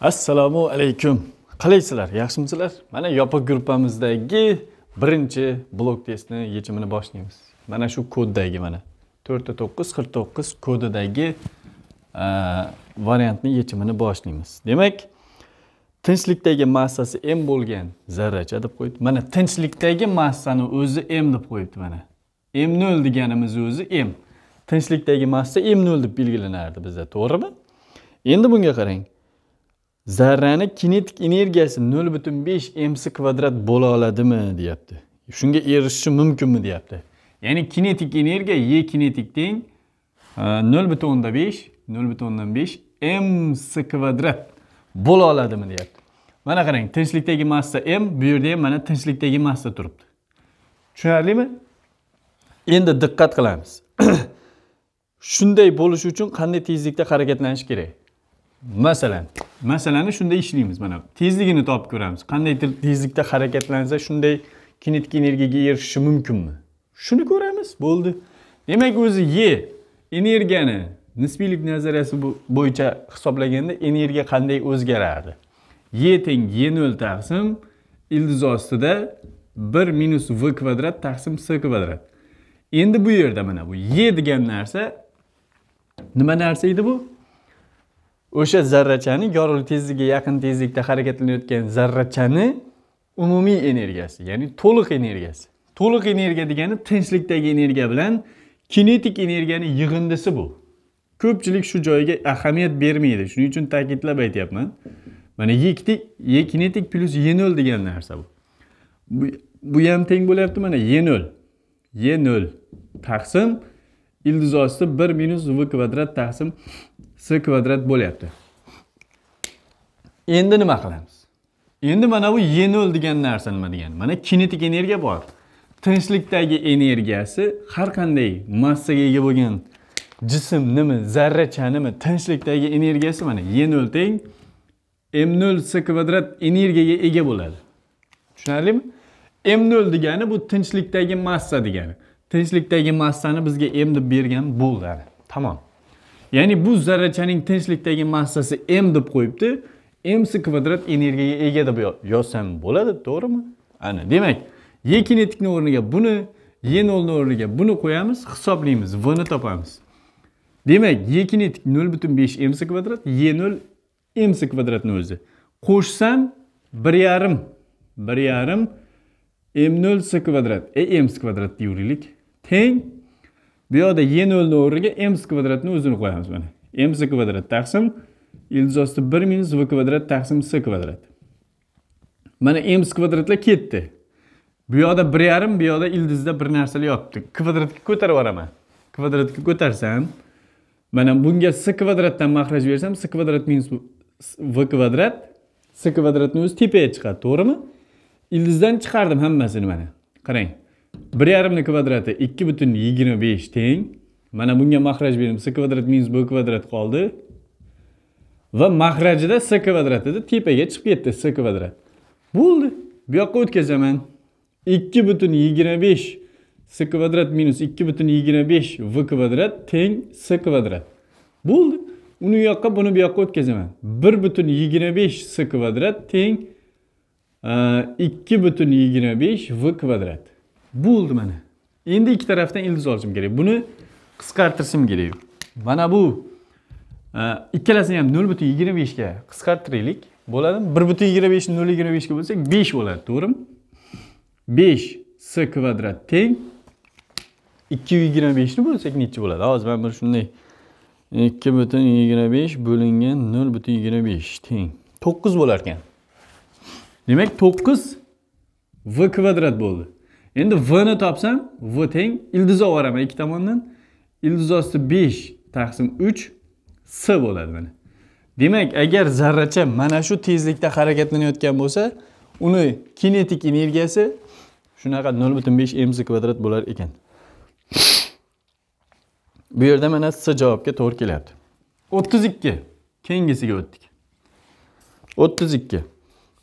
assalomu alaykum qalaysizlar yaxshimisizlar mana yopiq gruppamizdagi birinchi blok testni yechimini boshlaymiz mana shu koddagi mana to'rtta to'qqiz qirq to'qqiz kodidagi e, variantni yechimini boshlaymiz demak tinchlikdagi massasi m bo'lgan zarracha deb qo'yibdi mana tinchlikdagi massani o'zi m deb qo'yibdi mana m nol deganimiz o'zi m tinchlikdagi massa m nol deb belgilanardi bizda to'g'rimi endi bunga qarang zarrani kinetik energiyasi nol butun besh mc kvadrat bo'la oladimi deyapti shunga erishishi mumkinmi deyapti ya'ni kinetik energiya e kinetik teng nol butun o'nda besh nol butun o'ndan besh mc kvadrat bo'la oladimi deyapti mana qarang tinchlikdagi massa m bu yerda ham mana tinchlikdagi massa turibdi tushunarlimi endi diqqat qilamiz shunday bo'lishi uchun qanday tezlikda harakatlanish kerak masalan masalani shunday ishlaymiz mana tezligini topib ko'ramiz qandaydir tezlikda harakatlansa shunday kinetik energiyaga erishishi mumkinmi shuni ko'ramiz bo'ldi demak o'zi e energiyani nisbiylik nazariyasi bo'yicha hisoblaganda energiya qanday o'zgarardi e teng e nol taqsim ildiz ostida bir minus v kvadrat taqsim s kvadrat endi bu yerda mana bu e degan narsa nima narsa edi bu o'sha zarrachani yorug'lik tezligiga yaqin tezlikda harakatlanayotgan zarrachani umumiy energiyasi ya'ni to'liq energiyasi to'liq energiya degani tinchlikdagi energiya bilan kinetik energiyani yig'indisi bu ko'pchilik shu joyiga ahamiyat bermaydi shuning uchun ta'kidlab aytyapman mana yektik ye kinetik plyus ye nol degan narsa bu bu ham teng bo'lyapti mana ye nol ye nol taqsim ildiz osti bir minus v kvadrat taqsim s kvadrat bo'lyapti endi nima qilamiz endi mana bu e nol degan narsa nima degani mana kinetik energiya bor tinchlikdagi energiyasi har qanday massaga ega bo'lgan jismnimi zarrachanimi tinchlikdagi energiyasi mana e nol teng m nol s kvadrat energiyaga ega bo'ladi tushunarlimi m nol degani bu tinchlikdagi massa degani tinchlikdagi massani bizga m deb bergan bo'ldi tamom ya'ni bu zarrachaning tinchlikdagi massasi m deb qo'yibdi mc kvadrat energiyaga ega deb yozsam bo'ladi to'g'rimi ana demak e kinetikni o'rniga buni e nolni o'rniga buni qo'yamiz hisoblaymiz v ni topamiz demak e kinetik nol butun besh mc kvadrat e nol mc kvadratni o'zi qo'shsam bir yarim bir yarim m nol s kvadrat e m s kvadrat deyveraylik teng bu yoqda y nolni o'rniga mc kvadratni o'zini qo'yamiz mana mc kvadrat taqsim ildiz osti bir minus v kvadrat taqsim s kvadrat mana mc kvadratlar ketdi bu yoqda bir yarim bu yoqda ildizda bir narsalar yotibdi kvadratga ko'tarib yuboraman kvadratga ko'tarsam mana bunga s kvadratdan mahraj bersam s kvadrat minus v kvadrat s kvadratni o'zi tepaga chiqadi to'g'rimi ildizdan chiqardim hammasini mana qarang bir yarimni kvadratı ikki bütün yigirma besh teng mana bunga mahraj benim s kvadrat minus b kvadrat Ve va da s kvadrat edi tepaga çıkıp gitti s kvadrat bo'ldi bu yoqqa o'tkazaman ikki butun yigirma besh s kvadrat minus ikki bütün yigirma besh v kvadrat teng s kvadrat bo'ldi Onu u bunu bir bu yoqqa o'tkazaman bir bütün yigirma s kvadrat teng e, ikki bütün yigirma v kvadratı. bo'ldi mana endi ikki tarafdan ildiz olishim kerak buni qisqartirishim kerak mana bu e, ikkalasini ham nol butun yigirma beshga qisqartiraylik bo'ladimi bir butun yigirma besh nol yigirma beshga bo'lsak besh bo'ladi to'g'rimi besh s kvadrat teng ikki yigirma beshni bo'lsak nechi bo'ladi hozir mana bir shunday ikki butun yigirma besh bo'lingan nol butun yigirma besh teng to'qqiz bo'larkan demak to'qqiz v kvadrat bo'ldi endi v ni topsam v teng ildiz olib boraman ikki tomondan ildiz osti besh taqsim uch s bo'ladi mana demak agar zarracha mana shu tezlikda harakatlanayotgan bo'lsa uni kinetik energiyasi shunaqa nol butun besh mz kvadrat bo'lar ekan bu yerda mana s javobga to'g'ri kelyapti o'ttiz ikki keyingisiga o'tdik o'ttiz ikki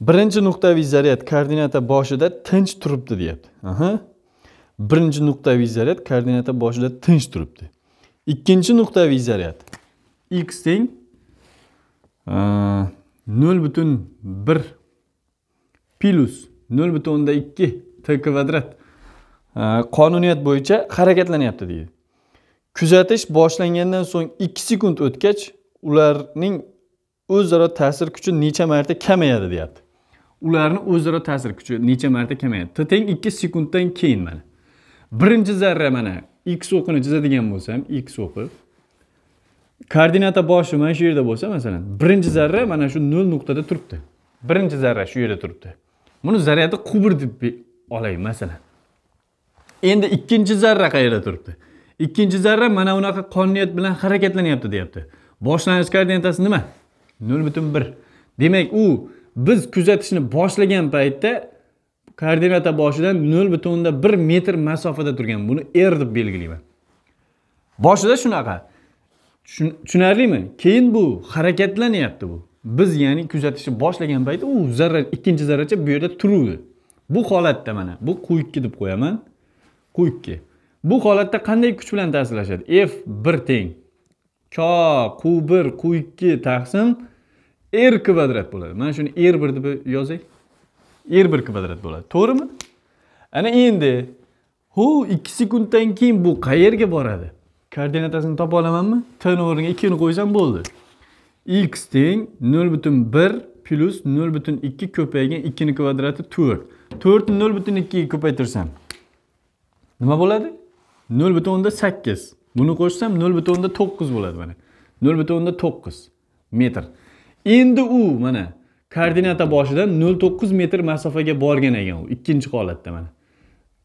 birinchi nuqtaviy zaryad koordinata boshida tinch turibdi deyapti aha birinchi nuqtaviy zaryad koordinata boshida tinch turibdi ikkinchi nuqtaviy zaryad x teng e, nol butun bir plyus nol butun o'nda ikki t kvadrat e, qonuniyat bo'yicha harakatlanyapti deydi kuzatish boshlangandan so'ng ikki sekund o'tgach ularning o'zaro ta'sir kuchi necha marta kamayadi deyapti ularni o'zaro ta'sir kuchi necha marta kamayadi t teng ikki sekunddan keyin mana birinchi zarra mana x o'qini chizadigan bo'lsam x o'qi koordinata boshi mana shu yerda bo'lsa masalan birinchi zarra mana shu nol nuqtada turibdi birinchi zarra shu yerda turibdi buni zaryadi qubr deb olay masalan endi ikkinchi zarra qayerda turibdi ikkinchi zarra mana unaqa qonuniyat bilan harakatlanyapti deyapti boshlanish koordinatasi nima nol butun bir demak u biz kuzatishni boshlagan paytda koordinata boshidan nol butun o'nda bir metr masofada turgan buni r deb belgilayman boshida shunaqa tushunarlimi keyin bu harakatlanyapti bu biz ya'ni kuzatishni boshlagan paytda u zarra ikkinchi zarracha bu yerda turuvdi bu holatda mana bu q ikki deb qo'yaman q ikki bu holatda qanday kuch bilan ta'sirlashadi f bir teng k q bir q ikki taqsim r kvadrat bo'ladi mana shuni r bir deb yozaylik r bir kvadrat bo'ladi to'g'rimi ana endi hu ikki sekunddan keyin bu qayerga boradi koordinatasini topa olamanmi tni o'rniga ikkini qo'ysam bo'ldi x teng nol butun bir plyus nol butun ikki ko'paygan ikkini kvadrati to'rt to'rtni nol butun ikkiga ko'paytirsam nima bo'ladi nol butun o'nda sakkiz buni qo'shsam nol butun o'nda to'qqiz bo'ladi mana nol butun o'nda to'qqiz metr endi u mana koordinata boshidan nol to'qqiz metr masofaga borgan ekan u ikkinchi holatda mana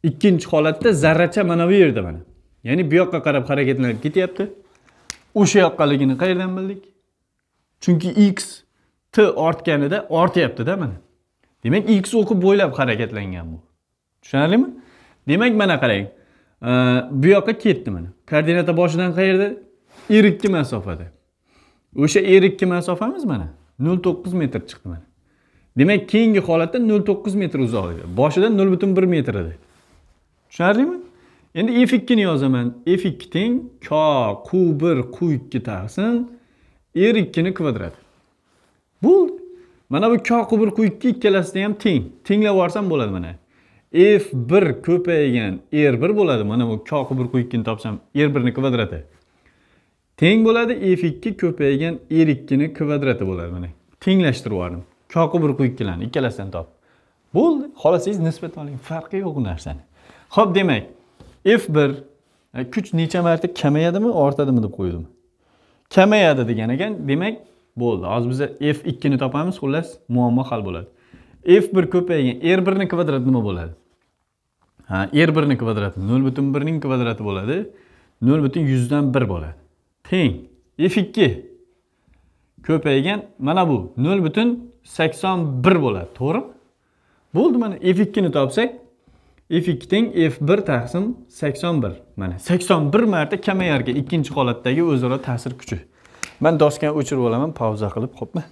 ikkinchi holatda zarracha mana bu yerda mana ya'ni bu yoqqa qarab harakatlanib ketyapti o'sha yoqqaligini qayerdan bildik chunki x t ortganida ortyaptida mana demak x o'qi bo'ylab harakatlangan bu tushunarlimi demak mana qarang bu yoqqa ketdi mana koordinata boshidan qayerda r ikki masofada o'sha erikki masofamiz mana nol to'qqiz metr chiqdi mana demak keyingi holatda nol to'qqiz metr uzoq boshida nol butun bir metr edi tushunarlimi endi f ikkini yozaman f ikki teng k q bir q ikki tag'sin r ikkini kvadrati bo'ldi mana bu k q bir q ikki ikkalasida ham teng tenglab yuborsam bo'ladi mana f bir ko'paygan r bir bo'ladi mana bu k q bir q ikkini topsam r birni kvadrati teng bo'ladi f ikki ko'paygan r ikkini kvadrati bo'ladi mana tenglashtirib yubordim bir urqu ikkilarni ikkalasidan top bo'ldi xohlasangiz nisbat oling farqi yo'q u narsani ho'p demak f bir e, kuch necha marta kamayadimi ortadimi deb qo'ydim kamayadi degan ekan demak bo'ldi hozir biza f ikkini topamiz xullas muammo hal bo'ladi f bir ko'paygan r birni kvadrati nima bo'ladi ha r birni kvadrati nol butun birning kvadrati bo'ladi nol butun yuzdan bir bo'ladi teng f ikki ko'paygan mana bu nol butun sakson bir bo'ladi to'g'rimi bo'ldi mana f ikkini topsak f ikki teng f bir taqsim sakson bir mana sakson bir marta kamayar ekan ikkinchi holatdagi o'zaro ta'sir kuchi man doskani o'chirib olaman pauza qilib xo'pmi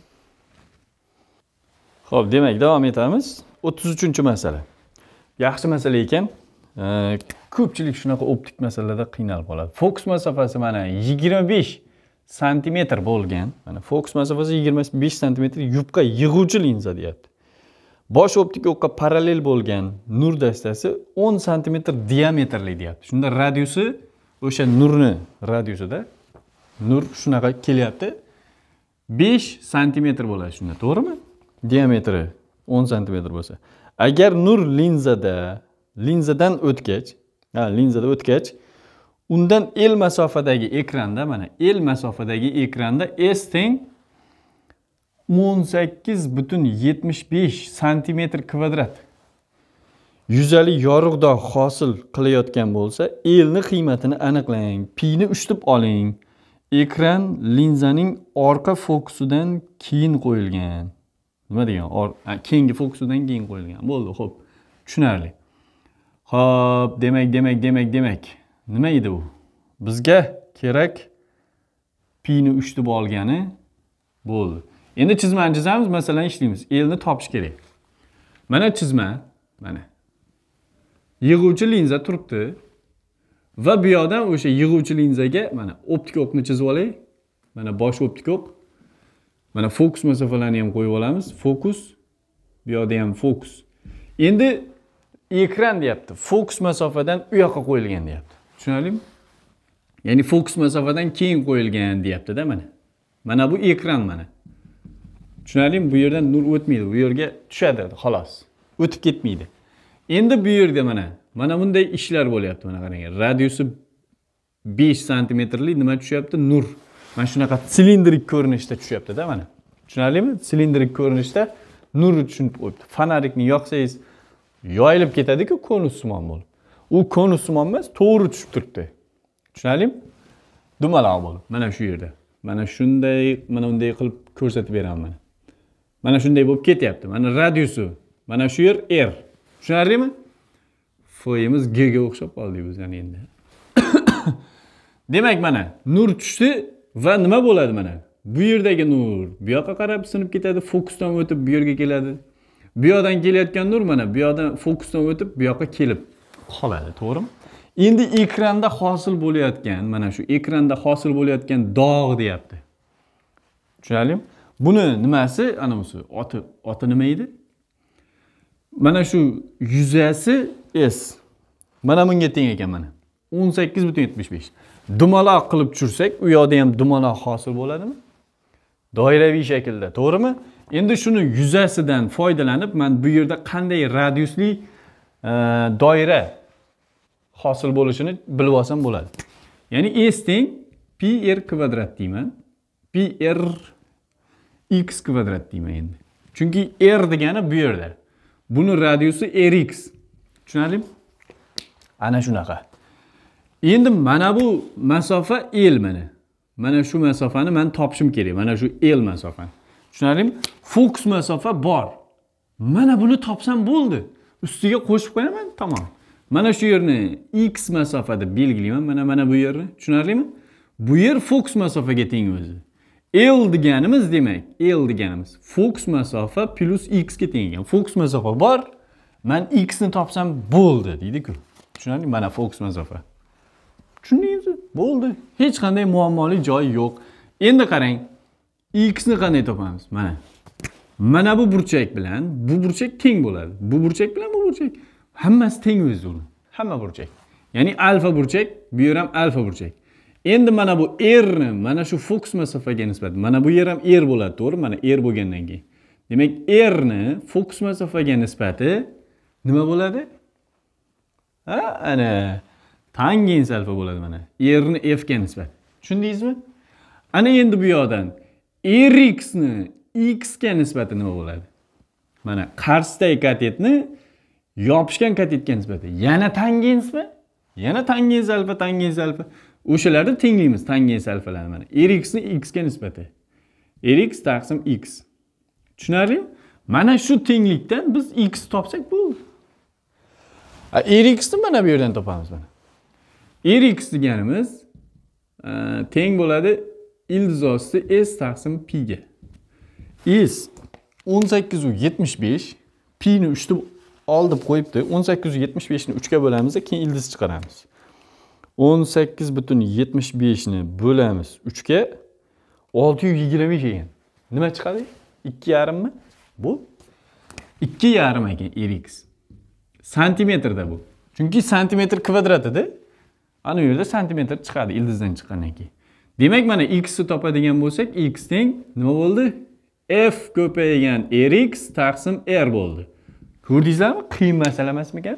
ho'p demak davom etamiz o'ttiz uchinchi masala yaxshi masala ekan ko'pchilik shunaqa optik masalalarda qiynalib qoladi fokus masofasi mana yigirma besh santimetr bo'lgan mana fokus masofasi yigirma besh santimetr yupqa yig'uvchi linza deyapti bosh optik o'qqa parallel bo'lgan nur dastasi o'n santimetr diametrli deyapti shunda radiusi o'sha nurni radiusida nur shunaqa kelyapti besh santimetr bo'ladi shunda to'g'rimi diametri o'n santimetr bo'lsa agar nur linzada linzadan o'tgach linzada o'tgach undan el masofadagi ekranda mana el masofadagi ekranda s teng o'n sakkiz butun yetmish besh santimetr kvadrat yuzali yorug'dan hosil qilayotgan bo'lsa elni qiymatini aniqlang pini ushlab oling ekran linzaning orqa fokusidan keyin qo'yilgan nima degan keyingi fokusidan keyin qo'yilgan bo'ldi ho'p tushunarli Xo'p, demak, demak, demak, demak. Nima edi u? Bizga kerak p ni 3 deb olgani bo'ldi. Endi chizmani chizamiz, masalan ishlaymiz. Elni topish kerak. Mana chizma, mana. Yig'uvchi linza turibdi. Va bu yoqdan o'sha yig'uvchi linzaga mana optik o'qni chizib olay Mana bosh optik o'q. Mana fokus masofalarini ham qo'yib olamiz. Fokus bu yoqda ham fokus. Endi ekran deyapti fokus masofadan u yoqqa qo'yilgan deyapti tushunarlimi ya'ni fokus masofadan keyin qo'yilgan deyaptida mana mana bu ekran mana tushunarlimi bu yerdan nur o'tmaydi bu yerga tushadi xolos o'tib ketmaydi endi bu yerda mana mana bunday ishlar bo'lyapti mana qarang radiusi besh santimetrlik nima tushyapti nur mana shunaqa silindrik ko'rinishda tushyaptida mana tushunarlimi silindrik ko'rinishda nur tushunib qo'yibdi fonarikni yoqsangiz yoyilib ketadiku konussimon bo'lib u konussimon emas to'g'ri tushib turibdi tushunarlimi dumaloq bo'lib mana shu yerda mana shunday mana unday qilib ko'rsatib beraman mana shunday bo'lib ketyapti mana radiusi mana shu yer r tushunarlimi foyimiz g ga o'xshab qoldik biz yani endi demak mana nur tushdi va nima bo'ladi mana bu yerdagi nur bu yoqqa qarab sinib ketadi fokusdan o'tib bu yerga keladi bu yoqdan kelayotgan nur mana bu yoqdan fokusdan o'tib bu yoqqa kelib qoladi to'g'rimi endi ekranda hosil bo'layotgan mana shu ekranda hosil bo'layotgan dog' deyapti tushunarlimi buni nimasi anavisi oti oti nima edi mana shu yuzasi s mana bunga teng ekan mana o'n sakkiz butun yetmish besh dumaloq qilib tushirsak u yoqda ham dumaloq hosil bo'ladimi doiraviy shaklda to'g'rimi endi shuni yuzasidan foydalanib man bu yerda qanday radiusli e, doira hosil bo'lishini bilib olsam bo'ladi ya'ni s teng pi r kvadrat deyman pi r x kvadrat deyman endi chunki r degani bu yerda buni radiusi rx tushunarlimi ana shunaqa endi mana bu masofa l mana mana shu masofani man topishim kerak mana shu l masofani tushunarlimi fokus masofa bor mana buni topsam bo'ldi ustiga qo'shib qo'yaman tamom mana shu yerni x masofa deb belgilayman mana mana bu yerni tushunarlimi bu yer fokus masofaga teng o'zi l deganimiz demak l deganimiz fokus masofa plyus x ga teng ekan fokus masofa bor man x ni topsam bo'ldi deydiku tushunarlimi mana fokus masofa tushundingizmi bo'ldi hech qanday muammoli joyi yo'q endi qarang x ni qanday topamiz mana mana bu burchak bilan bu burchak teng bo'ladi bu burchak bilan bu burchak hammasi teng o'zi uni hamma burchak ya'ni alfa burchak bu yer ham alfa burchak endi mana bu rni mana shu fokus masofaga nisbatan mana bu yer ham r bo'ladi to'g'rimi mana r bo'lgandan keyin demak rni fokus masofaga nisbati nima bo'ladi ha ana tangens alfa bo'ladi mana rni f ga nisbat tushundingizmi ana endi bu yoqdan ni x ga nisbati nima bo'ladi mana qarsdagi katetni yopishgan katetga nisbati yana tangensmi yana tangens alfa tangens alfa o'shalarni tenglaymiz tangens alfalarni mana rx ni x ga nisbati rx taqsim x tushunarlimi mana shu tenglikdan biz x topsak bo'ldi rxni mana bu yerdan topamiz mana rx deganimiz teng bo'ladi ilzosi s taqsim p ga is 18 u 75 p ni 3 deb ol qo'yibdi 18 u 75 ni 3 ga bo'lamiz keyin ildiz chiqaramiz 18 butun 75 ni bo'lamiz 3 ga 625 ekan nima chiqadi 2 yarimmi bu 2 yarim ekan rx santimetrda bu chunki santimetr kvadratida ana u yerda santimetr chiqadi ildizdan chiqqandan keyin demak mana x ni topadigan bo'lsak x teng nima bo'ldi f ko'paygan rx taqsim r bo'ldi ko'rdingizlarmi qiyin masala emasmikan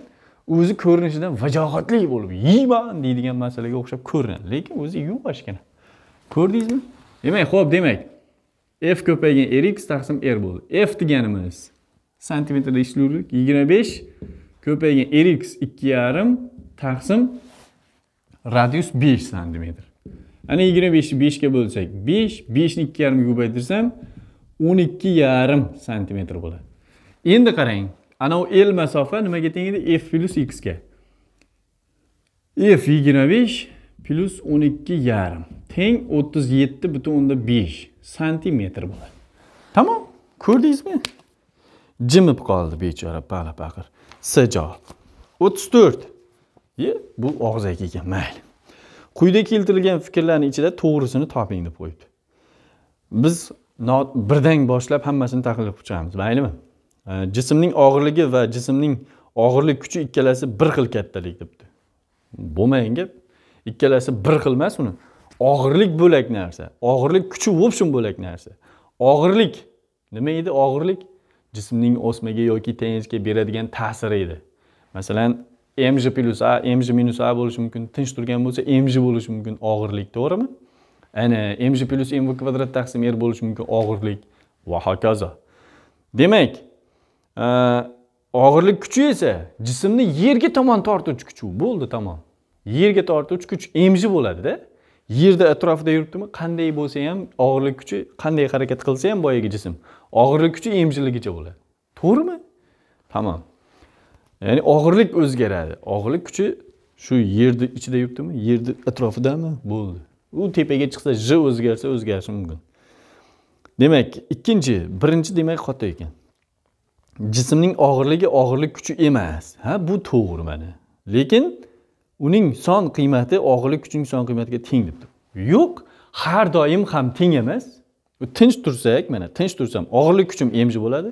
o'zi ko'rinishidan vajohatli bo'lib yeyman deydigan masalaga o'xshab körünen. lekin o'zi yuvoshgina ko'rdingizmi demak ho'p demak f ko'paygan rx taqsim r bo'ldi f deganimiz santimetrda ishlovlik 25 besh ko'paygan rx ikki yarım taqsim radius 5 santimetre. ana yigirma 5 ga bo'lsak 5 ni ikki ga ko'paytirsam o'n ikki bo'ladi endi qarang u el masofa nimaga teng edi f X ga. f 25 besh plyus o'n teng 37,5 yetti o'nda bo'ladi tamom ko'rdingizmi jimib qoldi bechora bala paqir s javob 34. Ye, bu og'zaki ekan mayli quyida keltirilgan fikrlarni ichida to'g'risini toping deb qo'yibdi biz birdan boshlab hammasini tahlil qilib chiqamiz maylimi jismning og'irligi va jismning og'irlik kuchi ikkalasi bir xil kattalik debdi bo'lmagan gap ikkalasi bir xil emas uni og'irlik bo'lak narsa og'irlik kuchi в общем bo'lak narsa og'irlik nima edi og'irlik jismning o'smaga yoki tenisga beradigan ta'siri edi masalan mg plyus a mg minus a bo'lishi mumkin tinch turgan bo'lsa mg bo'lishi mumkin og'irlik to'g'rimi ana mg plyus mv kvadrat taqsim r bo'lishi mumkin og'irlik va hokazo demak e, og'irlik kuchi esa jismni yerga tomon tortuvchi kuch bo'ldi tamom yerga tortuvchi kuch mg bo'ladida yerda atrofida yuribdimi qanday bo'lsa ham og'irlik kuchi qanday harakat qilsa ham boyagi jism og'irlik kuchi mgligicha bo'ladi to'g'rimi tamom ya'ni og'irlik o'zgaradi og'irlik kuchi shu yerni ichida yuribdimi yerni atrofidami bo'ldi u tepaga chiqsa j o'zgarsa o'zgarishi mumkin demak ikkinchi birinchi demak xato ekan jismning og'irligi og'irlik kuchi emas ha bu to'g'ri mana lekin uning son qiymati og'irlik kuchining son qiymatiga teng deb yo'q har doim ham teng emas tinch tursak mana tinch tursam og'irlik kuchim mj bo'ladi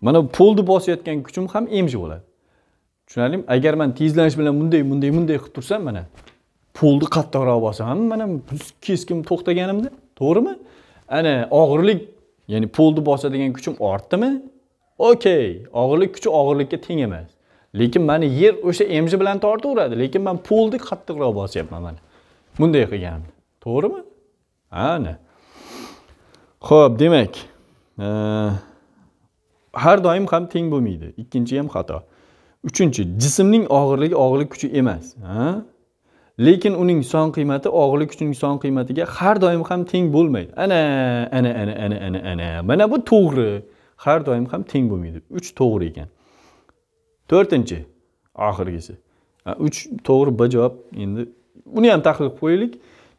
mana polni bosayotgan kuchim ham mj bo'ladi tushunarlimi agar man tezlanish bilan bunday bunday bunday qilib tursam mana polni qattiqroq bosam mana keskin to'xtaganimda to'g'rimi ana og'irlik ya'ni polni bosadigan kuchim ortdimi okey og'irlik kuchi og'irlikka teng emas lekin mani yer o'sha mg bilan tortaveradi lekin man polni qattiqroq bosyapman mana bunday qilgan to'g'rimi ana ho'p demak har doim ham teng bo'lmaydi ikkinchi ham xato uchinchi jismning og'irligi og'irlik kuchi emas lekin uning son qiymati og'irlik kuchining son qiymatiga har doim ham teng bo'lmaydi ana ana ana ana ana ana mana bu to'g'ri har doim ham teng bo'lmaydi uch to'g'ri ekan to'rtinchi oxirgisi uch to'g'ri b javob endi uni ham tahlil qilib qo'yaylik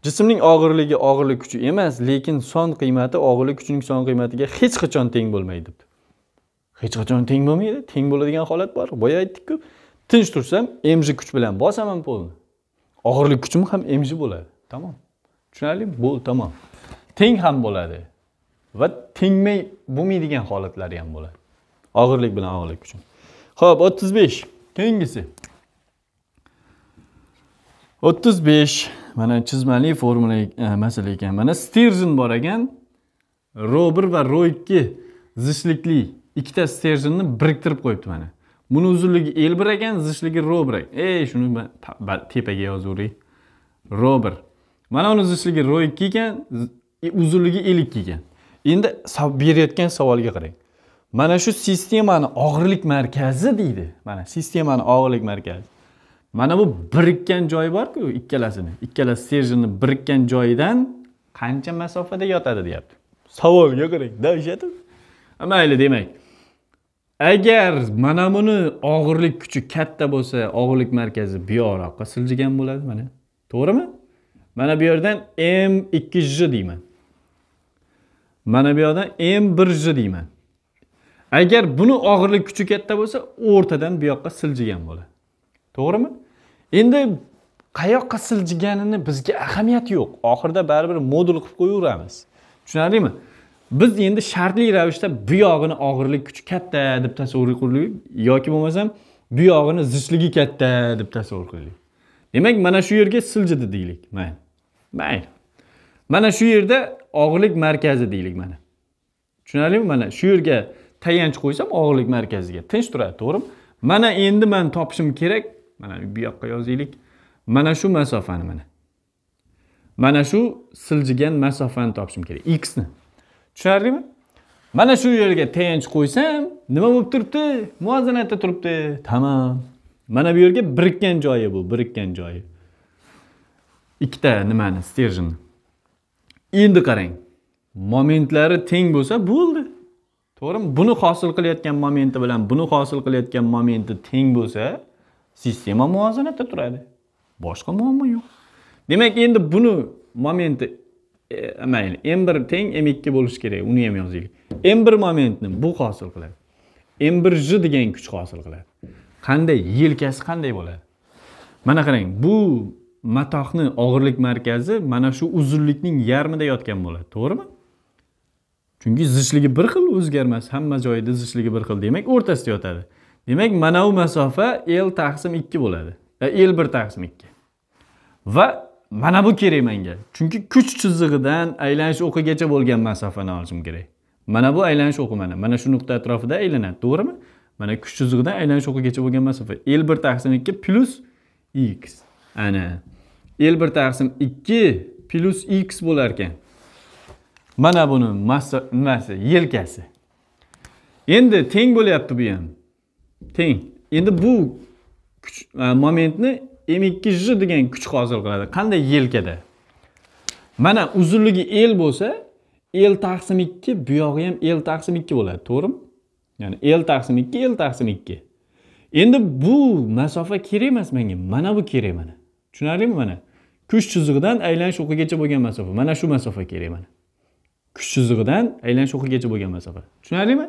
jismning og'irligi og'irlik kuchi emas lekin son qiymati og'irlik kuchining son qiymatiga hech qachon teng bo'lmaydi debdi hech qachon teng bo'lmaydi teng bo'ladigan holat bor boya aytdikku tinch tursam mg kuch bilan bosaman polni og'irlik kuchim ham mg bo'ladi tamom tushunarlimi bo'ldi tamom teng ham bo'ladi va tengmay bo'lmaydigan holatlari ham bo'ladi og'irlik bilan og'irlik kuchim ho'p o'ttiz besh keyingisi o'ttiz besh mana chizmali formula e, masala ekan mana stirzin bor ekan ro bir va ro ikki zichlikli ikkita sterjinni biriktirib qo'yibdi mana buni uzunligi el bir ekan zichligi ro bir ey shuni tepaga yozaveray ro bir mana buni zichligi ro ikki ekan uzunligi ikki ekan endi berayotgan savolga qarang mana shu sistemani og'irlik markazi deydi mana sistemani og'irlik markazi mana bu birikkan joyi borku ikkalasini ikkala serjini birikkan joyidan qancha masofada yotadi deyapti savolga qarang dahshat mayli demak agar mana buni og'irlik kuchi katta bo'lsa og'irlik markazi buyoqroqqa siljigan bo'ladi mana to'g'rimi mana bu yerdan m ikki j deyman mana bu yoqdan m bir j deyman agar buni og'irlik kuchi katta bo'lsa o'rtadan bu yoqqa siljigan bo'ladi to'g'rimi endi qayoqqa siljiganini bizga ahamiyati yo'q oxirida baribir modul qilib qo'yaveramiz tushunarlimi biz endi shartli ravishda bu yog'ini og'irlik kuchi katta deb tasavvur qilaylik yoki bo'lmasam bu yog'ini zichligi katta deb tasavvur qilaylik demak mana shu yerga siljidi deylik mayli mayli mana shu yerda og'irlik markazi deylik mana tushunarlimi mana shu yerga tayanch qo'ysam og'irlik markaziga tinch turadi to'g'rimi mana endi man topishim kerak mana bu yoqqa yozaylik mana shu masofani mana mana shu siljigan masofani topishim kerak x ni tushunarlimi mana shu yerga tayanch qo'ysam nima bo'lib turibdi muvozanatda turibdi tamom mana bu yerga birikkan joyi bu birikkan joyi ikkita nimani sterjinni endi qarang momentlari teng bo'lsa bo'ldi to'g'rimi buni hosil qilayotgan momenti bilan buni hosil qilayotgan momenti teng bo'lsa sistema muvozanatda turadi boshqa muammo yo'q demak endi buni momenti E, mayli m1 teng m2 bo'lishi kerak uni ham yozaylik m1 momentni bu hosil qiladi m1 j degan kuch hosil qiladi qanday yelkasi qanday bo'ladi mana qarang bu matohni og'irlik markazi mana shu uzunlikning yarmida yotgan bo'ladi to'g'rimi chunki zichligi bir xil o'zgarmas hamma joyida zichligi bir xil demak o'rtasida yotadi demak mana bu masofa l taqsim ikki bo'ladi l bir taqsim ikki va mana bu kerak menga chunki kuch chizig'idan aylanish o'qigacha bo'lgan masofani olishim kerak mana bu aylanish o'qi mana mana shu nuqta atrofida aylanadi to'g'rimi mana kuch chizig'idan aylanish o'qigacha bo'lgan masofa l bir taqsim ikki plyus x ana l bir taqsim ikki plyus x bo'lar ekan mana buni massa nimasi yelkasi endi teng bo'lyapti bu ham teng endi bu kuch e, momentni m2j degan kuch hosil qiladi qanday yelkada mana uzunligi l bo'lsa l taqsim ikki bu yog'i ham l taqsim ikki bo'ladi to'g'rimi ya'ni l taqsim ikki l taqsim ikki endi bu masofa kerak emas menga mana bu kerak mana tushunarlimi mana kuch chizig'idan aylanish o'qigacha bo'lgan masofa mana shu masofa kerak mana kuch chizig'idan aylanish o'qigacha bo'lgan masofa tushunarlimi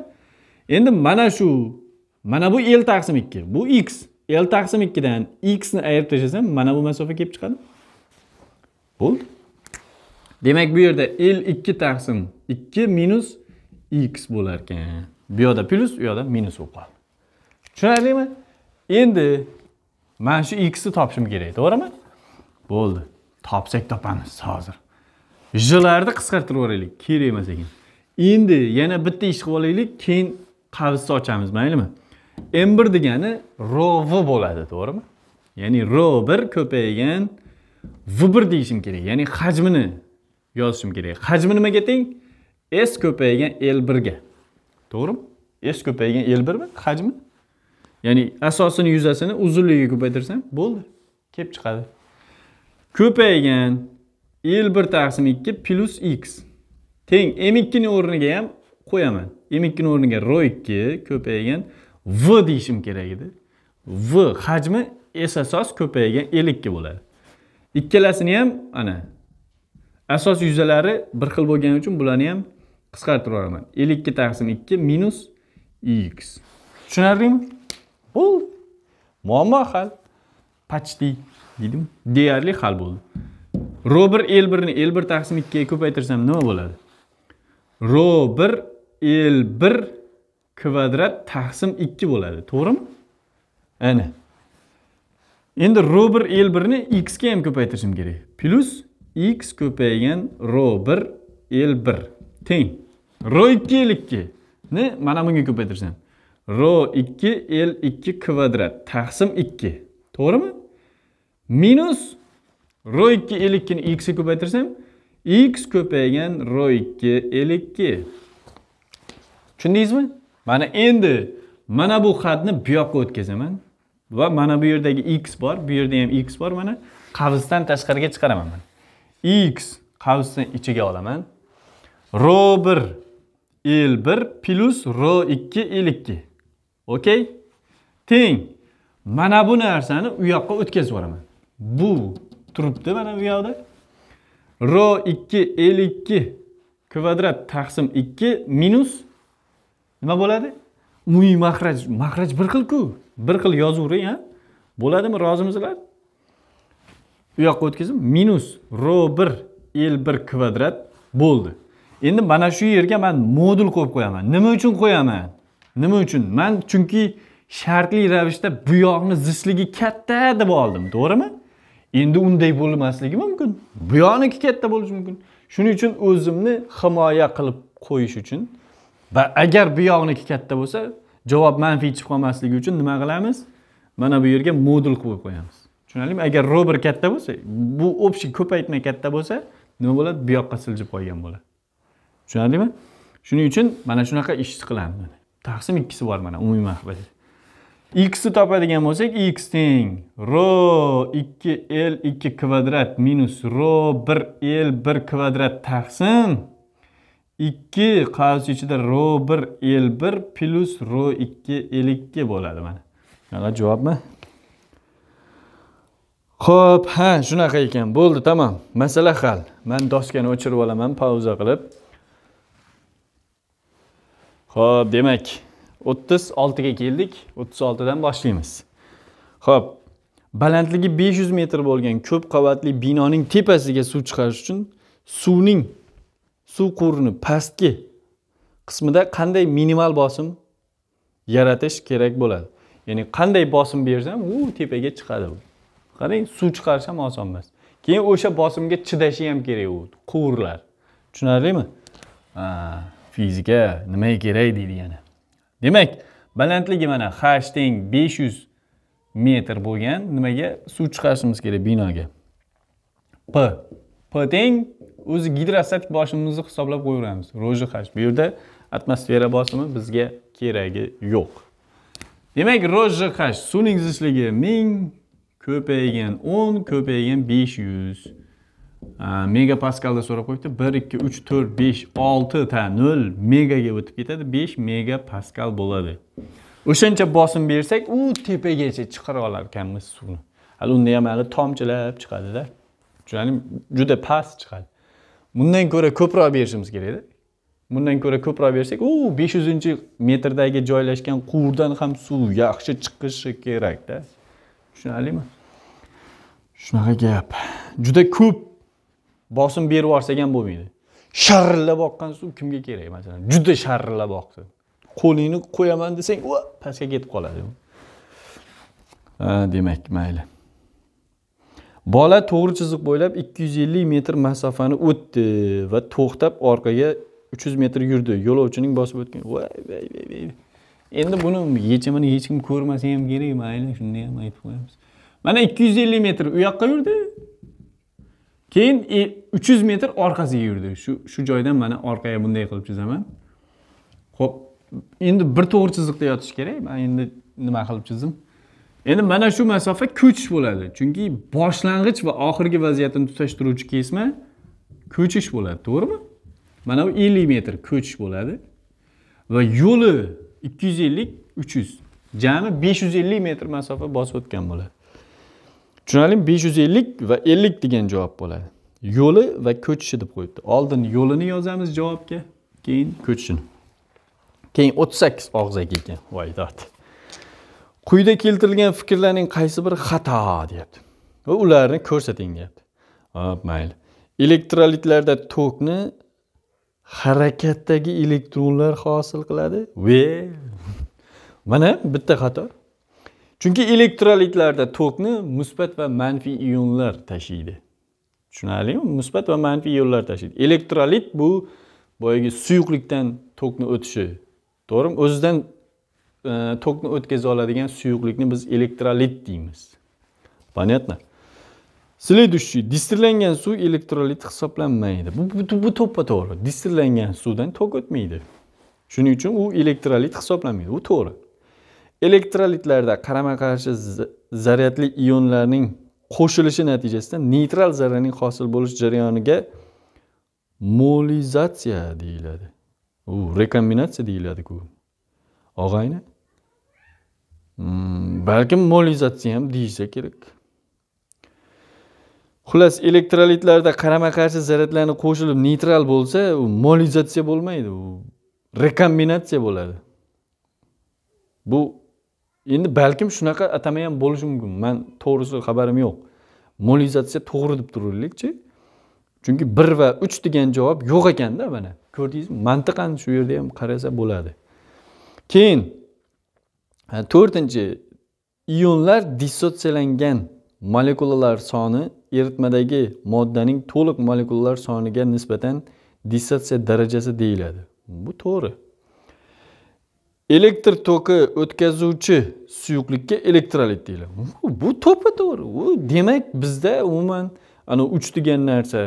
endi mana shu mana bu l taqsim ikki bu x l taqsim x ni ayirib tashlasam mana bu masofa kelib chiqadi bo'ldi demak bu yerda l 2 taqsim 2 minus x bo'lar ekan bu yerda plus, u yerda minus bo'lib qoldi tushunarlimi endi mana shu x ni topishim kerak to'g'rimi bo'ldi topsak topamiz hozir jlarni qisqartirib yuboraylik kerak emas ekan endi yana bitta ish qilib olaylik keyin qavsni ochamiz maylimi m 1 degani rv bo'ladi to'g'rimi ya'ni r bir ko'paygan v bir deyishim kerak ya'ni hajmini yozishim kerak hajmi nimaga teng s ko'paygan l birga to'g'rimi s ko'paygan l birmi hajmi ya'ni asosini yuzasini uzunligiga ko'paytirsam bo'ldi kelib chiqadi ko'paygan l bir taqsim ikki plyus x teng m ikkini o'rniga ham qo'yaman m ikkini o'rniga ro ikki ko'paygan v deyishim kerak edi v hajmi s asos ko'paygan ellikka bo'ladi ikkalasini ham ana asos yuzalari bir xil bo'lgani uchun bularni ham qisqartirib yuboraman 52 taqsim ikki minus x tushunarlimi bo'ldi muammo hal почти deydimi deyarli hal bo'ldi ro bir el birni el bir taqsim ikkiga ko'paytirsam nima bo'ladi ro bir el bir kvadrat taqsim ikki bo'ladi to'g'rimi ana endi ro bir el birni x ga ham ko'paytirishim kerak plyus x ko'paygan ro bir el bir teng ro ikki el ikkini mana bunga ko'paytirsam ro ikki el ikki kvadrat taqsim ikki to'g'rimi minus ro ikki el ikkini x ga ko'paytirsam x ko'paygan ro ikki el ikki tushundingizmi mana endi mana bu xatni bu yoqqa o'tkazaman va mana bu yerdagi x bor bu yerda ham x bor mana qavsdan tashqariga chiqaraman man x qavsni ichiga olaman ro bir el bir plyus ro ikki el ikki okey teng mana bu narsani u yoqqa o'tkazib yuboraman bu turibdi mana bu yoqda ro ikki el ikki kvadrat taqsim ikki minus nima bo'ladi umumiy mahraj mahraj bir xilku bir xil yozuvering a bo'ladimi rozimisizlar u yoqqa o'tkazib minus ro bir el bir kvadrat bo'ldi endi mana shu yerga man modul qo'yib qo'yaman nima uchun qo'yaman nima uchun man chunki shartli ravishda bu yoqni zichligi katta deb oldim to'g'rimi endi unday bo'lmasligi mumkin bu yoqniki katta bo'lishi mumkin shuning uchun o'zimni himoya qilib qo'yish uchun va agar bu yog'niki katta bo'lsa javob manfiy chiqib qolmasligi uchun nima qilamiz mana bu yerga modul qo'yib qo'yamiz tushunarlimi agar ro bir katta bo'lsa bu общий ko'paytma katta bo'lsa nima bo'ladi bu yoqqa siljib qolgan bo'ladi tushunarlimi shuning uchun mana shunaqa ish qilamiz mana taqsim ikkisi bor mana umumiy mahbada xni topadigan bo'lsak x teng ro ikki l ikki kvadrat minus ro bir l bir kvadrat taqsim ikki qavs ichida ro bir el bir plyus ro ikki el ikki bo'ladi mana shunaqa javobmi ho'p ha shunaqa ekan bo'ldi tamom masala hal man doskani o'chirib olaman pauza qilib ho'p demak o'ttiz oltiga keldik o'ttiz oltidan boshlaymiz ho'p balandligi besh yuz metr bo'lgan ko'p qavatli binoning tepasiga suv chiqarish uchun suvning suv quvurini pastki qismida qanday minimal bosim yaratish kerak bo'ladi ya'ni qanday bosim bersam u tepaga chiqadi u qarang suv chiqarish ham oson emas keyin o'sha bosimga chidashi ham kerak u quvurlar tushunarlimi fizika nimaga kerak deydi yana demak balandligi mana h teng besh yuz metr bo'lgan nimaga suv chiqarishimiz kerak binoga p p teng o'zi gidrostatik bosimimizni hisoblab qo'yaveramiz haj bu yerda atmosfera bosimi bizga keragi yo'q demak haj suvning zichligi ming ko'paygan o'n ko'paygan besh yuz paskalda so'rab qo'yibdi bir ikki uch to'rt besh oltita nol megaga o'tib ketadi besh paskal bo'ladi o'shancha bosim bersak u tepagacha chiqara olar ekanmiz suvni hali unda ham hali tomchilab chiqadida tushunarlimi juda past chiqadi bundan ko'ra ko'proq berishimiz kerakda bundan ko'ra ko'proq bersak u besh yuzinchi metrdagi joylashgan quvurdan ham suv yaxshi chiqishi kerakda tushunarlimi shunaqa gap juda ko'p bosim berib yuborsak ham bo'lmaydi sharillab oqqan suv kimga kerak masalan juda sharillab oqdi qo'lingni qo'yaman desang pastga ketib qoladi demak mayli bola to'g'ri chiziq bo'ylab 250 metr masofani o'tdi va to'xtab orqaga 300 metr yurdi yo'lovchining bosib o'tgan voy voy voy voy endi buni yechimini hech kim ko'rmasa ham kerak mayli shunda ham aytib qo'yamiz mana 250 metr u yoqqa yurdi keyin 300 e, metr orqasiga yurdi shu shu joydan mana orqaga bunday qilib chizaman ho'p endi bir to'g'ri chiziqda yotish kerak man endi nima qilib chizdim endi mana shu masofa ko'chish bo'ladi chunki boshlang'ich va oxirgi vaziyatini tutashtiruvchi kesma ko'chish bo'ladi to'g'rimi mana bu ellik metr ko'chish bo'ladi va yo'li ikki yuz ellik uch yuz jami besh yuz ellik metr masofa bosib o'tgan bo'ladi tushunarlimi besh yuz ellik va ellik degan javob bo'ladi yo'li va ko'chishi deb qo'yibdi oldin yo'lini yozamiz javobga keyin ko'chishini keyin o'ttiz sakkiz og'zaki ekan voy dod quyida keltirilgan fikrlarning qaysi biri xato deyapti va ularni ko'rsating deyapti hop mayli elektrolitlarda tokni harakatdagi elektronlar hosil qiladi ve mana bitta xato chunki elektrolitlarda tokni musbat va manfiy ionlar tashiydi tushunarlimi musbat va manfiy ionlar tashiydi elektrolit bu boyagi suyuqlikdan tokni o'tishi to'g'rimi o'zidan tokni o'tkaza oladigan suyuqlikni biz elektrolit deymiz понятно следующий distillangan suv elektrolit hisoblanmaydi bu bu, bu to'ppa to'g'ri distillangan suvdan tok o'tmaydi shuning uchun u elektrolit hisoblanmaydi u to'g'ri elektrolitlarda qarama qarshi zaryadli ionlarning qo'shilishi natijasida neytral zaryadning hosil bo'lish jarayoniga molizatsiya deyiladi u rekombinatsiya deyiladiku og'ayni balkim molizatsiya ham deyishsa kerak xullas elektrolitlarda qarama qarshi zaryadlarni qo'shilib neytral bo'lsa u molizatsiya bo'lmaydi u rekombinatsiya bo'ladi bu endi balkim shunaqa atama ham bo'lishi mumkin man to'g'risi xabarim yo'q molizatsiya to'g'ri deb turaylikchi chunki bir va uch degan javob yo'q ekanda mana ko'rdingizmi mantiqan shu yerda ham qarasa bo'ladi keyin to'rtinchi ionlar dissotsiyalangan molekulalar soni eritmadagi moddaning to'liq molekulalar soniga nisbatan dissotsiya darajasi deyiladi bu to'g'ri elektr toki o'tkazuvchi suyuqlikka elektrolit deyiladi bu to'ppa to'g'ri u demak bizda umuman ana uch degan narsa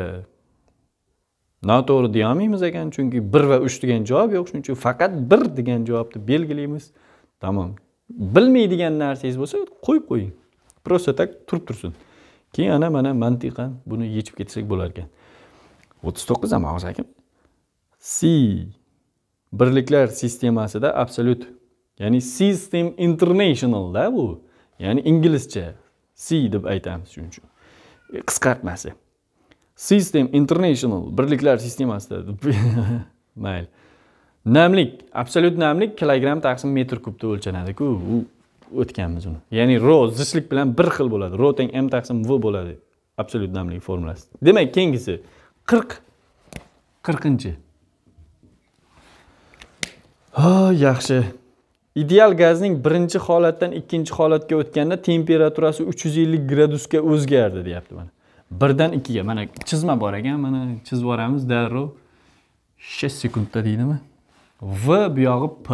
noto'g'ri deyolmaymiz ekan chunki bir va uch degan javob yo'q shuning uchun faqat bir degan javobni belgilaymiz tamom bilmaydigan narsangiz bo'lsa qo'yib qo'ying просто так turib tursin keyin ana mana mantiqan buni yechib ketsak bo'lar ekan o'ttiz to'qqiz amal c birliklar sistemasida absolyut ya'ni system internationalda bu ya'ni inglizcha c deb aytamiz shuning uchun e, qisqartmasi system international birliklar sistemasida mayli namlik absolyut namlik kilogramm taqsim metr kubda o'lchanadiku u o'tganmiz uni ya'ni ro zichlik bilan bir xil bo'ladi ro teng m taqsim v bo'ladi absolyut namlik formulasi demak keyingisi qirq qirqinchi ha yaxshi ideal gazning birinchi holatdan ikkinchi holatga o'tganda temperaturasi uch yuz ellik gradusga o'zgardi deyapti mana birdan ikkiga mana chizma bor ekan mana chizib yuboramiz darrov 6 sekundda deydimi v bu yog'i p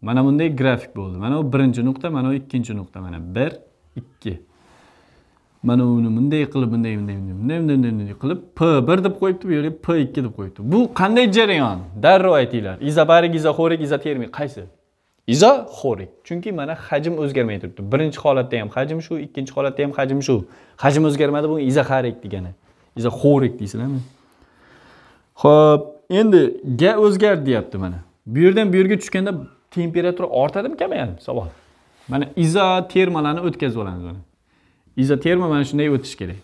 mana bunday grafik bo'ldi mana bu birinchi nuqta mana bu ikkinchi nuqta mana bir ikki mana uni bunday qilib bunday bunday bunday bunday bunday bunday qilib p bir deb qo'yibdi bu yerga p ikki deb qo'yibdi bu qanday jarayon darrov aytinglar izobarik izoxorik izotermik qaysi izoxorik chunki mana hajm o'zgarmay turibdi birinchi holatda ham hajm shu ikkinchi holatda ham hajm shu hajm o'zgarmadi bu izoxarik degani izoxorik deysizlarmi ho'p endi ga o'zgardi deyapti mana bu yerdan bu yerga tushganda temperatura ortadimi kamayadimi savol mana izotermalarni o'tkazib olamiz mana izoterma mana shunday o'tishi kerak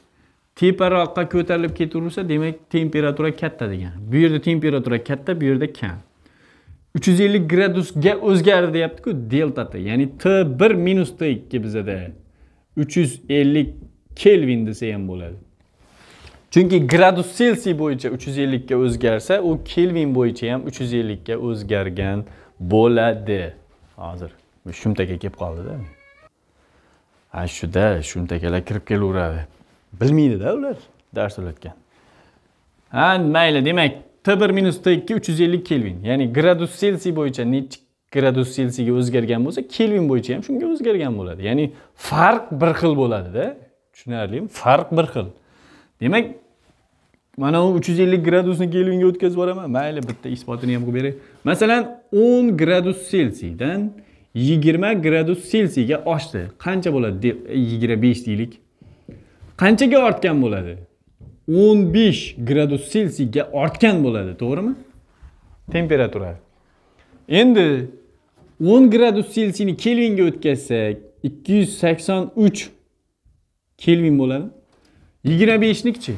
teparoqqa ko'tarilib ketaversa demak temperatura katta degani bu yerda temperatura katta bu yerda kam 350 gradusga o'zgardi deyapti-ku delta t, ya'ni t1 minus t2 bizada 350 kelvin desa ham bo'ladi. chunki gradus selsiy bo'yicha 350 ga o'zgarsa u kelvin bo'yicha ham 350 ga o'zgargan bo'ladi hozir shumtaka kelib qoldida ana shuda shumtakalar kirib kelaveradi bilmaydida ular dars o'tayotgan ha mayli demak t bir minus t ikki uch yuz ellik kelvin ya'ni gradus selsiy bo'yicha necha gradus selsiyga o'zgargan bo'lsa kelvin bo'yicha ham shunga o'zgargan bo'ladi ya'ni farq bir xil bo'ladida tushunarlimi farq bir xil demak mana u uch yuz ellik gradusni kelvinga o'tkazib yuboraman mayli bitta isbotini ham qilib beray masalan o'n gradus selsiydan yigirma gradus selsiyga oshdi qancha bo'ladi deb yigirma besh deylik qanchaga ortgan bo'ladi o'n besh gradus selsiyga ortgan bo'ladi to'g'rimi temperatura endi o'n gradus selsiyni kelvinga o'tkazsak ikki yuz sakson uch kelvin bo'ladi yigirma beshnikchi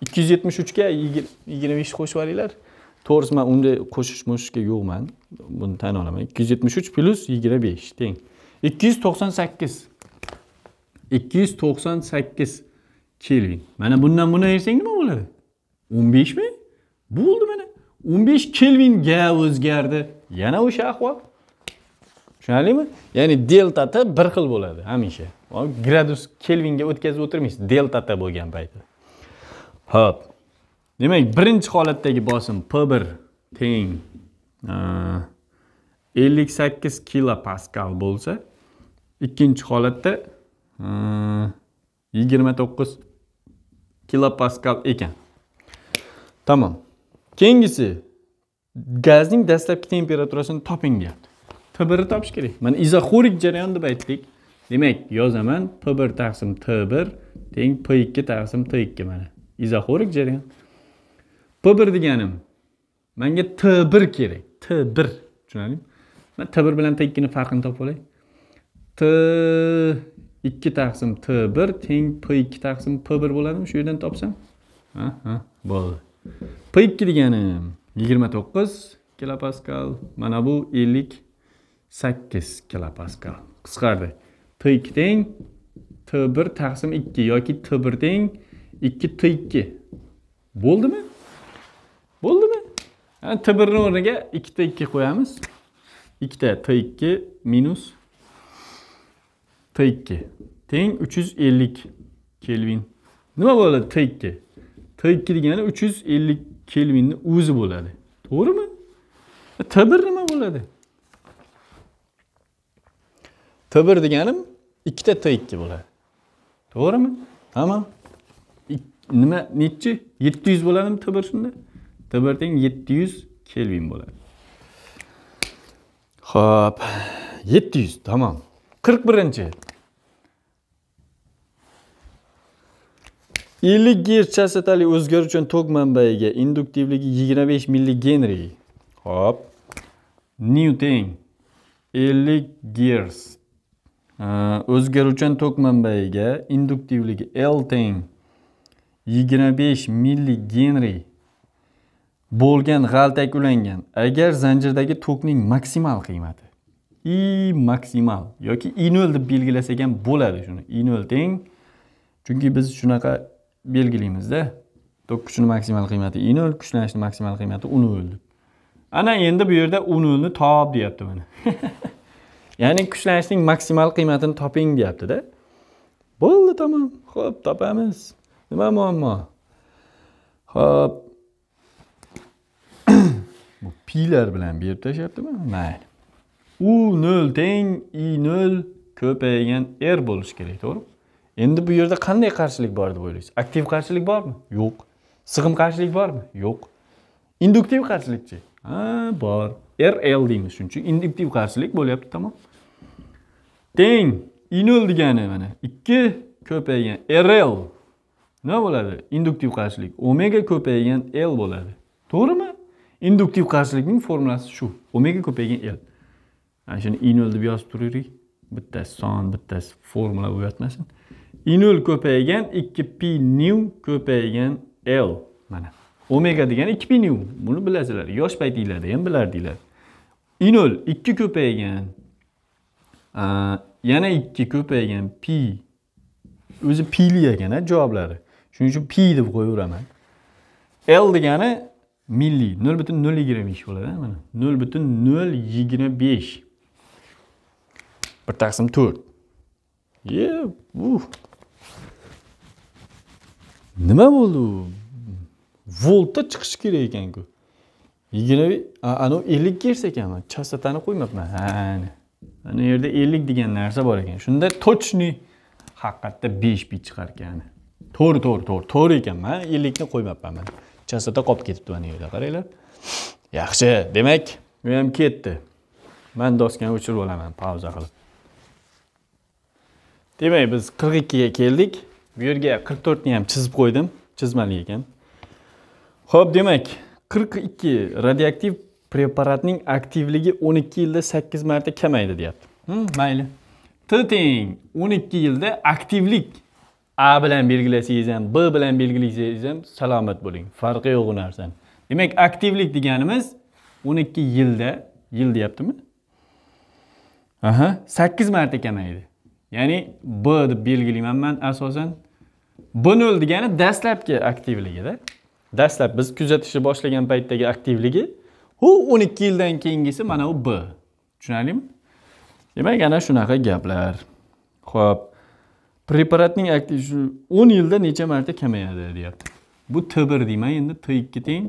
ikki yuz yetmishga yigirma besh qo'shib yuboringlar to'g'risi man unday qo'shish mo'shishga yo'qman buni tan olaman ikki yuz yetmish yigirma teng 298 298 kelvin mana bundan buni yersang nima bo'ladi o'n mi bo'ldi mana o'n kelvin kelvinga o'zgardi yana o'sha ahvol tushunarlimi ya'ni delta t bir xil bo'ladi hamisha gradus kelvinga o'tkazib o'tirmaysiz delta t bo'lgan paytda ho'p demak birinchi holatdagi bosim p bir teng ellik sakkiz kilopaskal bo'lsa ikkinchi holatda yigirma to'qqiz kilopaskal ekan tamom keyingisi gazning dastlabki temperaturasini toping deyapti p topish kerak mana izoxorik jarayon deb aytdik demak yozaman p bir taqsim t bir teng p ikki taqsim t ikki mana izoxorik jarayon p bir deganim manga t bir kerak t bir tushunarlimi man t bir bilan t ikkini farqini topib olay t ikki taqsim t bir teng p ikki taqsim p bir bo'ladimi shu yerdan topsam ha ha bo'ldi p ikki deganim yigirma to'qqiz kilopaskal mana bu ellik sakkiz kilopaskal qisqardi t ikki teng t bir taqsim ikki yoki t bir teng ikki t ikki bo'ldimi bo'ldimi yani t birni o'rniga ikkita ikki qo'yamiz ikkita t ikki minus t ikki teng uch yuz ellik kelvin nima bo'ladi t ikki t ikki degani uch yuz ellik kelvinni o'zi bo'ladi to'g'rimi t bir nima bo'ladi T1 deganim ikkita T2 bo'ladi. To'g'rimi? tamom Nima nechi? 700 bo'ladimi T1 shunda? T1 teng 700 Kelvin bo'ladi. Xo'p, 700, tamom. 41-chi. 50 Gz chastotali o'zgaruvchan tok manbayiga induktivligi 25 genri Hop. nyu teng 50 Gz o'zgaruvchan tok manbayiga induktivligi l teng 25 milli genri bo'lgan g'altak ulangan agar zanjirdagi tokning maksimal qiymati i maksimal yoki i nol deb belgilasak ham bo'ladi shuni i nol teng chunki biz shunaqa belgilaymizda tok kuchini maksimal qiymati i nol kuchlanishni maksimal qiymati u nol deb ana endi bu yerda u nolni top deyapti mana ya'ni kuchlanishning maksimal qiymatini toping deyaptida bo'ldi tamom ho'p topamiz nima muammo ho'p bu pilar bilan berib tashlayaptimi mayli u nol teng i nol ko'paygan r er bo'lishi kerak to'g'rimi endi bu yerda qanday qarshilik bor deb o'ylaysiz aktiv qarshilik bormi yo'q sig'im qarshilik bormi yo'q induktiv qarshilikchi ha bor rl deymiz shuning uchun induktiv qarshilik bo'lyapti tamom teng i nol degani mana ikki ko'paygan rl nima bo'ladi induktiv qarshilik omega ko'paygan l bo'ladi to'g'rimi induktiv qarshilikning formulasi shu omega ko'paygan l ana shuni i nol deb yozib turaverik bittasi son bittasi formula bo'lyapmasin i nol ko'paygan ikki pi nu ko'paygan l mana omega degani ikki pinu buni bilasizlar yosh paytinglarda ham bilardinglar inol ikki ko'paygan yana ikki ko'paygan pi o'zi pili ekan javoblari shuning uchun pi deb qo'yaveraman l degani milli nol butun nol yigirma besh bo'ladi mana nol butun nol yigirma besh bir taqsim to'rt ye uh. nima bo'ldi u voltda chiqishi kerak ekanku yigirma anavi ellik gers ekanman chastotani qo'ymabman ana ana yerda ellik degan narsa bor ekan shunda точный haqiqatda besh bit chiqar ekan to'g'ri to'g'ri to'g'ri to'g'ri ekanman ellikni qo'ymabman mana chastota qolib ketibdi mana yerda qaranglar yaxshi demak u ham ketdi man doskani o'chirib olaman pauza qilib demak biz qirq ikkiga keldik bu yerga qirq to'rtni ham chizib qo'ydim chizmali ekan ho'p demak 42 radioaktiv preparatning aktivligi 12 yilda 8 marta kamaydi deyapti hmm, mayli t 12 yilda aktivlik a bilan belgilasangiz ham b bilan belgilasangiz ham salomat bo'ling farqi yo'q u narsani demak aktivlik deganimiz 12 yilda yil deyaptimi aha 8 marta kamaydi ya'ni b deb belgilayman man asosan b nol degani dastlabki aktivligida dastlab biz kuzatishni boshlagan paytdagi aktivligi u 12 yildan keyingisi mana u b tushunarlimi demak ana shunaqa gaplar ho'p preparatning aktiv shu 10 yilda necha marta kamayadi deyapti bu t1 deyman endi t2 teng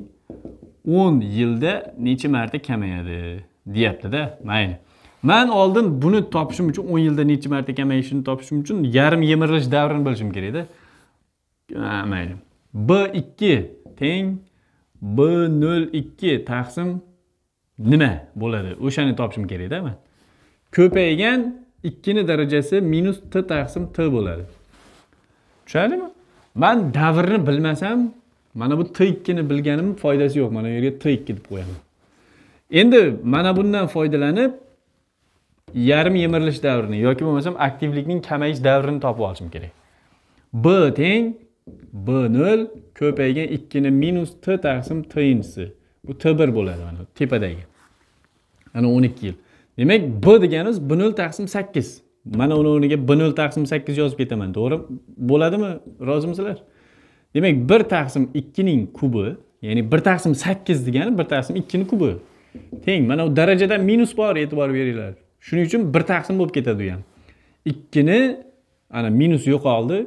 10 yilda necha marta kamayadi deyaptida mayli man oldin buni topishim uchun 10 yilda necha marta kamayishini topishim uchun yarim yemirilish davrini bilishim kerakda mayli b2 teng B02 taqsim nima bo'ladi? O'shani topishim kerakda men. Ko'paygan 2 ning darajasi minus t taqsim t bo'ladi. Tushunarlimi? Men davrni bilmasam, mana bu t2 ni bilganim foydasi yo'q. Mana yerga t2 deb qo'yaman. Endi mana bundan foydalanib yarim yemirilish davrini yoki bo'lmasam aktivlikning kamayish davrini topib olishim kerak. B teng B0 ko'paygan ikkini minus t taqsim t inchisi bu t bir bo'ladi mana tepadagi mana o'n ikki yil demak b deganimiz b nol taqsim sakkiz mana uni o'rniga b nol taqsim sakkiz yozib ketaman to'g'ri bo'ladimi rozimisizlar demak bir taqsim ikkining kubi ya'ni bir taqsim sakkiz degani bir taqsim ikkini kubi teng mana u darajada minus bor e'tibor beringlar shuning uchun bir taqsim bo'lib ketadi u ham ikkini ana minus yo'qoldi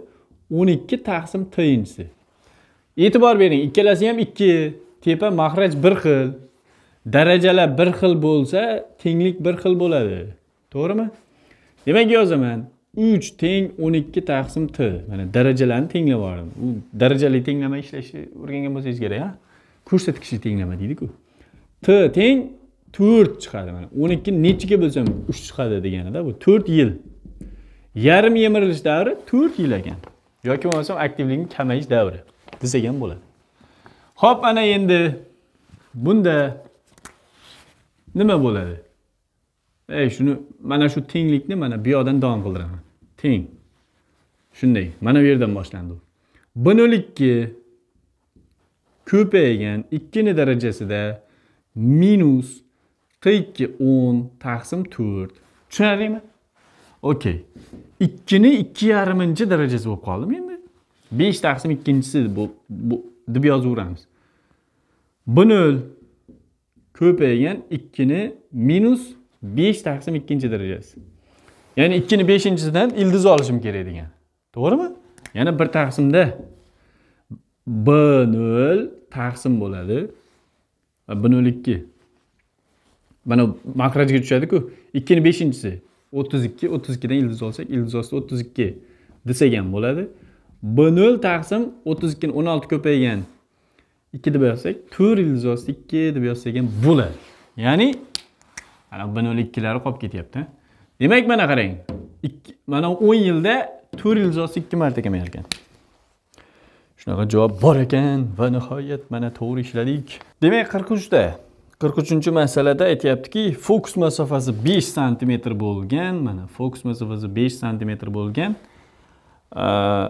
o'n ikki taqsim t inchisi e'tibor bering ikkalasi ham ikki tepa mahraj bir xil darajalar bir xil bo'lsa tenglik bir xil bo'ladi to'g'rimi demak yozaman uch teng o'n ikki taqsim t mana darajalarni tenglab yubordim u darajali tenglama ishlashni o'rgangan bo'lsangiz kerak a ko'rsatkichli tenglama deydiku t teng to'rt chiqadi mana o'n ikki nechiga bo'lsam uch chiqadi deganida bu to'rt yil yarim yemirilish davri to'rt yil ekan yoki bo'lmasam aktivlikni kamayish davri desak ham bo'ladi ho'p ana endi bunda nima bo'ladi ey shuni mana shu tenglikni mana bu yoqdan davom qildiraman teng shunday mana bu yerdan boshlandi b nol ikki ko'paygan ikkini darajasida minus q ikki o'n taqsim to'rt tushunarlimi okey ikkini ikki yarminchi darajasi bo'lib qoldimi endi besh taqsim ikkinchisi deb yozaveramiz b nol ko'paygan ikkini minus besh taqsim ikkinchi darajasi ya'ni ikkini beshinchisidan ildiz olishim kerak degan to'g'rimi yana bir taqsimda b nol taqsim bo'ladi b nol ikki mana makrajga tushadiku ikkini beshinchisi o'ttiz ikki o'ttiz ikkidan ildiz olsak ildiz osti o'ttiz ikki desak ham bo'ladi b0 taqsim 32 ga 16 ko'paygan 2 deb yozsak 4 ildiz osti 2 deb yozsak ham bo'ladi ya'ni ana b0 ikkilari qolib ketyapti demak mana qarang 2 mana 10 yilda 4 ildiz osti 2 marta ekan. shunaqa javob bor ekan va nihoyat mana to'g'ri ishladik demak 43da 43 chi masalada aytayaptiki, fokus masofasi 5 sm bo'lgan mana fokus masofasi 5 sm bo'lgan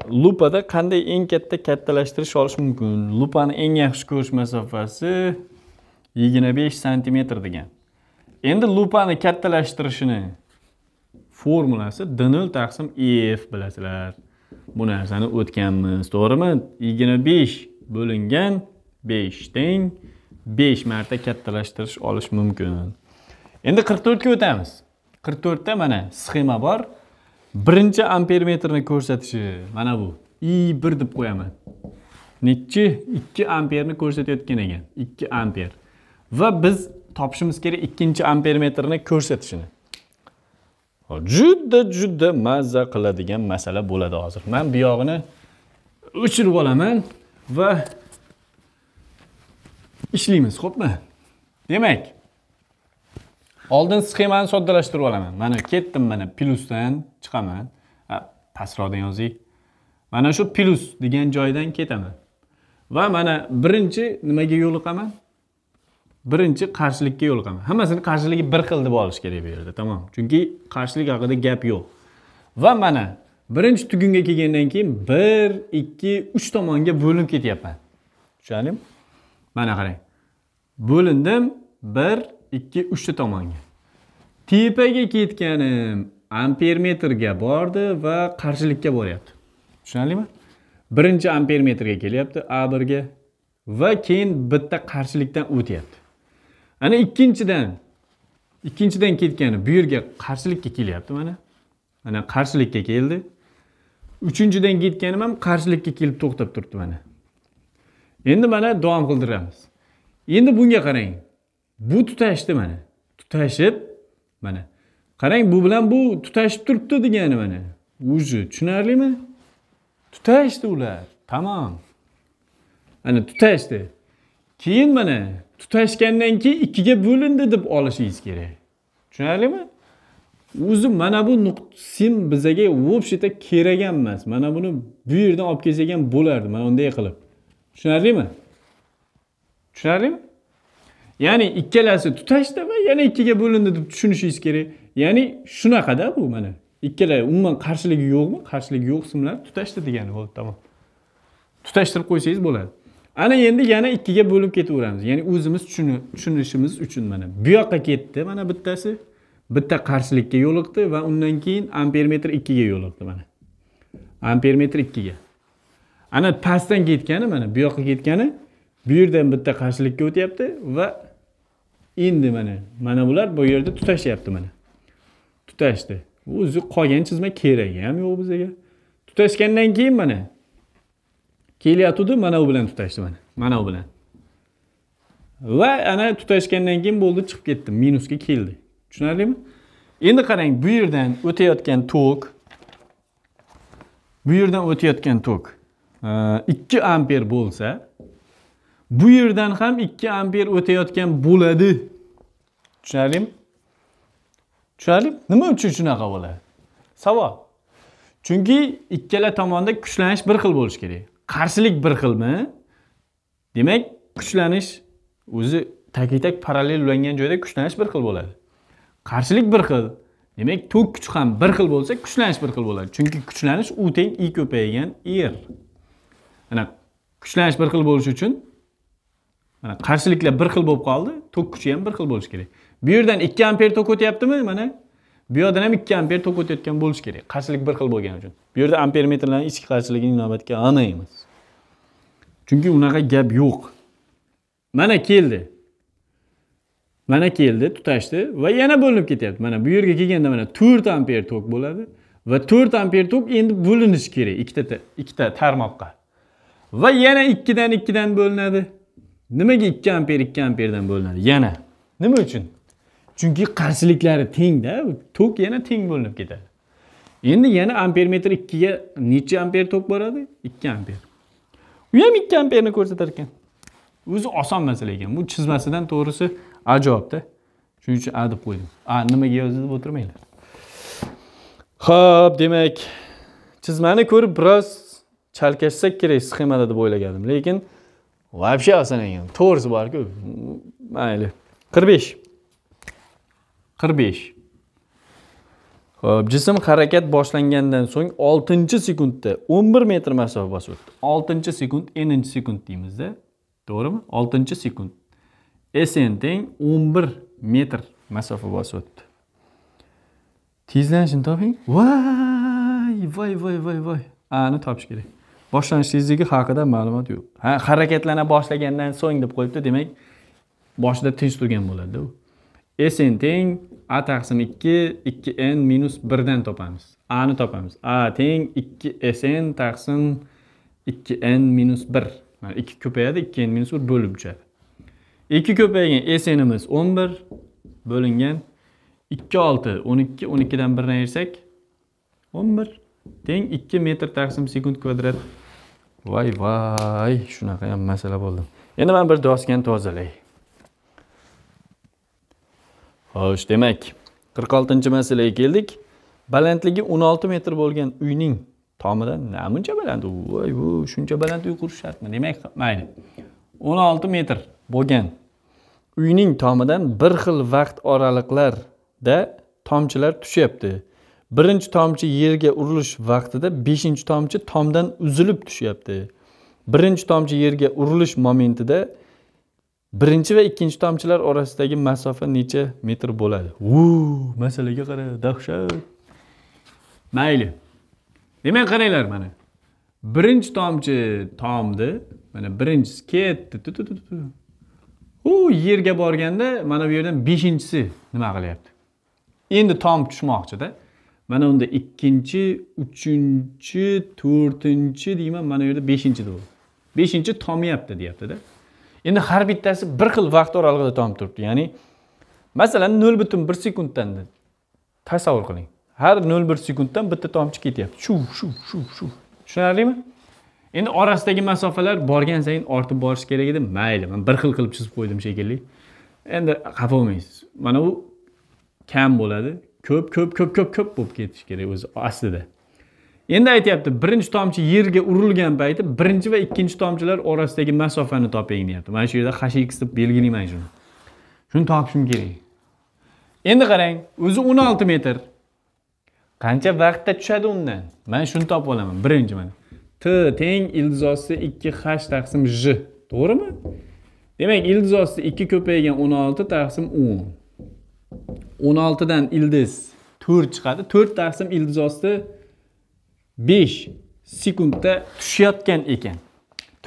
lupada qanday eng katta kattalashtirish olish mumkin lupani eng yaxshi ko'rish masofasi yigirma besh santimetr degan endi lupani kattalashtirishini formulasi d nol taqsim e f bilasizlar bu narsani o'tganmiz to'g'rimi yigirma besh bo'lingan besh teng besh marta kattalashtirish olish mumkin endi qirq to'rtga o'tamiz qirq to'rtda mana sxema bor birinchi ampermetrni ko'rsatishi mana bu i bir deb qo'yaman nechi ikki amperni ko'rsatayotgan ekan ikki amper va biz topishimiz kerak ikkinchi ampermetrni ko'rsatishini juda juda mazza qiladigan masala bo'ladi hozir man bu yog'ini o'chirib olaman va ishlaymiz xo'pmi demak oldin sxemani soddalashtirib olaman mana ketdim mana plusdan chiqaman pastroqdan yozay mana shu plus degan joydan ketaman va mana birinchi nimaga yo'liqaman birinchi qarshilikka yo'liqaman hammasini qarshiligi bir xil deb olish kerak bu yerda tamom chunki qarshilik haqida gap yo'q va mana birinchi tugunga kelgandan keyin bir ikki uch tomonga bo'linib ketyapman tushunarlimi mana qarang bo'lindim bir ikki uchta tomonga tepaga ketganim amper metrga bordi va qarshilikka boryapti tushunarlimi birinchi amper metrga kelyapti a birga va keyin bitta qarshilikdan o'tyapti ana ikkinchidan ikkinchidan ketgani bu yerga qarshilikka kelyapti mana mana qarshilikka keldi uchinchidan ketganim ham qarshilikka kelib to'xtab turibdi mana endi mana davom qildiramiz endi bunga qarang bu tutashdi mana tutashib mana qarang bu bilan bu tutashib turibdi degani mana уже tushunarlimi tutashdi ular tamom ana tutashdi keyin mana tutashgandan keyin ikkiga bo'lindi deb olishingiz kerak tushunarlimi o'zi mana bu sim bizaga вообще kerak emas mana buni bu yerdan olib kelsak ham bo'lardi mana unday qilib tushunarlimi tushunarlimi ya'ni ikkalasi tutashdi va yana ikkiga bo'lindi deb tushunishingiz kerak ya'ni shunaqada bu mana ikkala umuman qarshiligi yo'qmi qarshiligi yo'q qismlar tutashdi degani bo'ldi tamom tutashtirib qo'ysangiz bo'ladi ana endi yana ikkiga bo'lib ketaveramiz ya'ni o'zimiz tushunishimiz uchun mana bu yoqqa ketdi mana bittasi bitta qarshilikka yo'liqdi va undan keyin ampermetr ikkiga yo'liqdi mana ampermetr ikkiga ana pastdan ketgani mana bu yoqqa ketgani bu yerdan bitta qarshilikka o'tyapti va endi mana mana bular bu yerda tutashyapti mana tutashdi o'zi qolgan chizma keragi ham yo'q bizaga tutashgandan keyin mana kelyotgandi mana bu bilan tutashdi mana mana bu bilan va ana tutashgandan keyin bo'ldi chiqib ketdi minusga keldi tushunarlimi endi qarang bu yerdan o'tayotgan tok bu yerdan o'tayotgan tok e, ikki amper bo'lsa bu yerdan ham 2 amper o'tayotgan bo'ladi tushunarlimi tushunarlimi nima uchun shunaqa bo'ladi savol chunki ikkala tomonda kuchlanish bir xil bo'lishi kerak qarshilik bir xilmi demak kuchlanish o'zi tak parallel ulangan joyda kuchlanish bir xil bo'ladi qarshilik bir xil demak tok kuch ham bir xil bo'lsa kuchlanish bir xil bo'ladi chunki kuchlanish u teng i ko'paygan r er. ana kuchlanish bir xil bo'lishi uchun mana qarshiliklar bir xil bo'lib qoldi tok kuchi ham bir xil bo'lishi kerak bu yerdan ikki amper tok o'tyaptimi mana bu yoqdan ham ikki amper tok o'tayotgan bo'lishi kerak qarshilik bir xil bo'lgani uchun bu yerda amper metrlarni ichki qarshiligini inobatga ana emas chunki unaqa gap yo'q mana keldi mana keldi tutashdi va yana bo'linib ketyapti mana bu yerga kelganda mana to'rt amper tok bo'ladi va to'rt amper tok endi bo'linishi kerak ikkita ikkita tarmoqqa va yana ikkidan ikkidan bo'linadi nimaga 2 amper 2 amperdan bo'linadi yana nima uchun chunki qarshiliklari tengda tok yana teng bo'linib ketadi endi yana ampermetr 2 ga necha amper tok boradi 2 amper u ham 2 amperni ko'rsatar ekan o'zi oson masala ekan bu chizmasidan to'g'risi ajobda shuning uchun a deb qo'ydim a nimaga yozdi deb o'tirmanglar ho'p demak chizmani ko'rib biroz chalkashsak kerak sxemada deb o'ylagandim lekin вообще sanaygan to'g'risi borku mayli qirq besh qirq besh ho'p jism harakat boshlangandan so'ng oltinchi sekundda o'n bir metr masofa bosib o'tdi oltinchi sekund eninchi sekund deymizda to'g'rimi oltinchi sekund sn teng o'n bir metr masofa bosib o'tdi tezlanishini toping voy voy voy voy voy ani topish kerak boshlanish tezligi haqida ma'lumot yo'q ha harakatlana boshlagandan so'ng deb qo'yibdi demak boshida tinch turgan bo'ladida u sn teng a taqsim ikki ikki n minus birdan topamiz a ni topamiz a teng ikki sn taqsim ikki n minus bir mana ikki ko'payadi ikki n minus bir bo'lib uchadi ikki ko'paygan snimiz o'n bir bo'lingan ikki olti o'n ikki o'n ikkidan birni ayirsak o'n bir teng ikki metr taqsim sekund kvadrat voy voy shunaqa ham masala bo'ldi endi mana bir doskani tozalay xo'sh demak qirq oltinchi masalaga keldik balandligi o'n olti metr bo'lgan uyning tomidan namuncha baland voy u shuncha baland uy qurish shartmi demak mayli o'n olti metr bo'lgan uyning tomidan bir xil vaqt oraliqlarda tomchilar tushyapti birinchi tomchi yerga urilish vaqtida beshinchi tomchi tomdan uzilib tushyapti birinchi tomchi yerga urilish momentida birinchi va ikkinchi tomchilar orasidagi masofa necha metr bo'ladi u masalaga qara dahshat mayli demak qaranglar mana birinchi tomchi tomdi mana birinchisi ketdi u yerga borganda mana bu yerdan beshinchisi nima qilyapti endi tom tushmoqchida mana unda ikkinchi uchinchi to'rtinchi deyman mana bu yerda beshinchi bo'ldi beshinchi tomayapti deyaptida endi har bittasi bir xil vaqt oralig'ida tomib turibdi ya'ni masalan nol butun bir sekunddan tasavvur qiling har nol bir sekunddan bitta tomchi ketyapti shu shu shu shu tushunarlimi endi orasidagi masofalar borgan sayin ortib borish kerak edi mayli man bir xil qilib chizib qo'ydim shekilli endi xafa bo'lmaysiz mana u kam bo'ladi ko'p ko'p ko'p ko'p ko'p bo'lib ketishi kerak o'zi aslida endi aytyapti birinchi tomchi yerga urilgan payti birinchi va ikkinchi tomchilar orasidagi masofani toping deyapti mana shu yerda x deb belgilayman shuni shuni topishim kerak endi qarang o'zi 16 metr qancha vaqtda tushadi undan mana shuni topib olaman birinchi mana t teng ildizosi 2 h taqsim j to'g'rimi demak ildizosi 2 ko'paygan 16 taqsim 10 16 dan ildiz 4 chiqadi 4 taqsim ildiz osti 5 sekundda tushayotgan ekan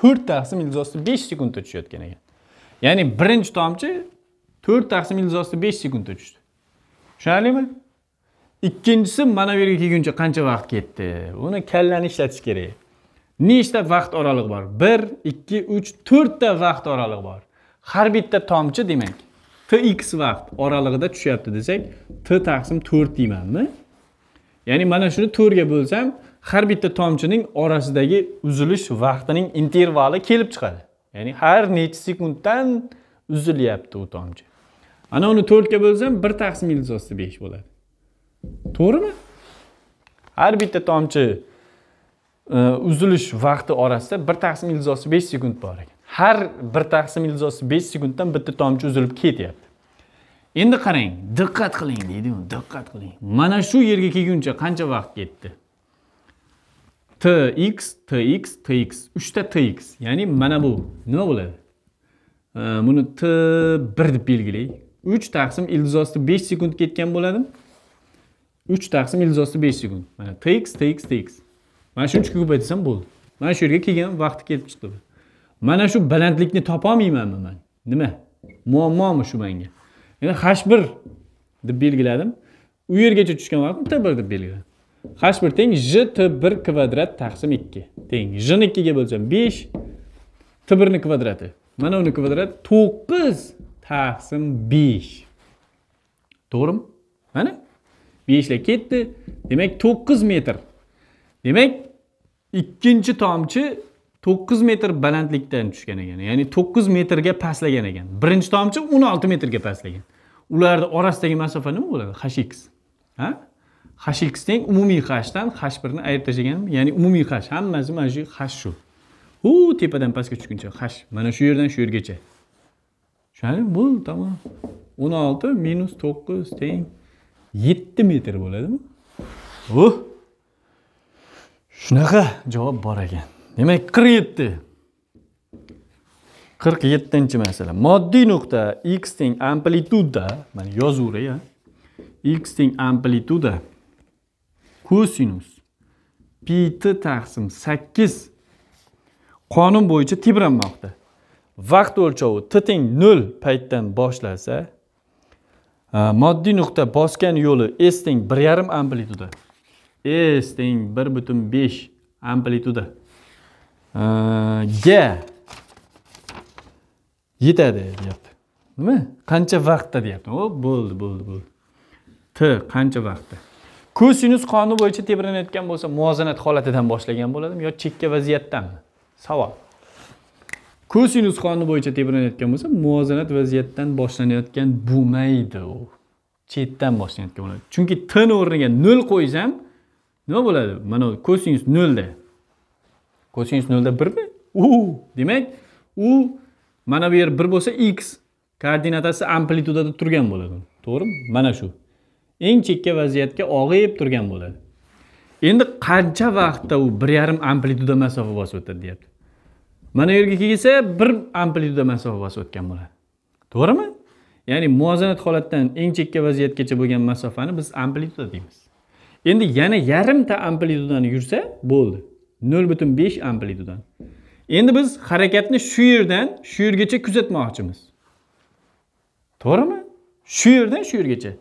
4 taqsim ildiz osti 5 sekundda tushayotgan ekan ya'ni birinchi tomchi 4 taqsim ildiz osti 5 sekundda tushdi tushunarlimi ikkinchisi mana bu yerga kelguncha qancha vaqt ketdi buni kallani ishlatish kerak nechta vaqt oralig'i bor 1, 2, 3, 4 ta vaqt oralig'i bor har birta tomchi demak t vaqt oralig'ida tushyapti desak t taqsim to'rt deymanmi ya'ni mana shuni to'rtga bo'lsam har bitta tomchining orasidagi uzilish vaqtining intervali kelib chiqadi ya'ni har necha sekunddan uzilyapti u tomchi ana uni to'rtga bo'lsam bir taqsim iltizosida besh bo'ladi to'g'rimi har bitta tomchi e, uzilish vaqti orasida bir taqsim iltizosida besh sekund bor ekan har bir taqsim ildizosi besh sekunddan bitta tomchi uzilib ketyapti endi qarang diqqat qiling deydi diqqat qiling mana shu yerga kelguncha qancha vaqt ketdi tx tx tx uchta tx ya'ni mana bu nima bo'ladi buni t bir deb belgilay uch taqsim ildizosi besh sekund ketgan bo'ladi uch taqsim ildizosi besh sekund mana tx tx tx mana shuni uchga ko'paytirsam bo'ldi mana shu yerga kelgan vaqti kelib chiqdi mana shu balandlikni topolmaymanmi man nima muammomi shu manga endi h bir deb belgiladim u yergacha tushgan vaqtim t bir deb belgiladim h bir teng j t bir kvadrat taqsim ikki teng jni ikkiga bo'lsam besh t birni kvadrati mana uni kvadrati to'qqiz taqsim besh to'g'rimi mana beshlar ketdi demak to'qqiz metr demak ikkinchi tomchi 9 metr balandlikdan tushgan ekan ya'ni 9 metrga pastlagan ekan birinchi tomchi 16 metrga pastlagan ularni orasidagi masofa nima bo'ladi hx ha hx teng umumiy hashdan h birni ayirib tashlagan ya'ni umumiy hash hammasi mana shu hash shu u tepadan pastga tushguncha hash mana shu yerdan shu yergacha tushunarlimi bo'ldi tamom 16 minus 9 teng 7 metr bo'ladimi uh shunaqa javob bor ekan demak qirq yetti qirq yettinchi masala moddiy nuqta x teng amplituda mana yozaveray x teng amplituda kosinus pt taqsim sakkiz qonun bo'yicha tebranmoqda vaqt o'lchovi t teng nol paytdan boshlasa moddiy nuqta bosgan yo'li s teng bir yarim amplituda s teng bir butun besh amplituda ga yetadi deyapti nima qancha vaqtda deyapti o bo'ldi bo'ldi bo'ldi t qancha vaqtda kosinus qoni bo'yicha tebranayotgan bo'lsa muvozanat holatidan boshlagan bo'ladimi yo chekka vaziyatdanmi savol kosinus qoni bo'yicha tebranayotgan bo'lsa muvozanat vaziyatdan boshlanayotgan bo'lmaydi u chetdan boshlanayotgan bo'ladi chunki tni o'rniga nol qo'ysam nima bo'ladi mana kosinus nolda kosinus nolda birmi u demak u mana bu yer bir bo'lsa x koordinatasi amplitudada turgan bo'ladi to'g'rimi mana shu eng chekka vaziyatga og'ib turgan bo'ladi endi qancha vaqtda u bir yarim amplituda masofa bosib o'tadi deyapti mana bu yerga kelsa bir amplituda masofa bosib o'tgan bo'ladi to'g'rimi ya'ni muvozanat holatdan eng chekka vaziyatgacha bo'lgan masofani biz amplituda deymiz endi yana yarimta amplitudani yursa bo'ldi nol butun besh amplitudadan endi biz harakatni shu yerdan shu yergacha kuzatmoqchimiz to'g'rimi shu yerdan shu yergacha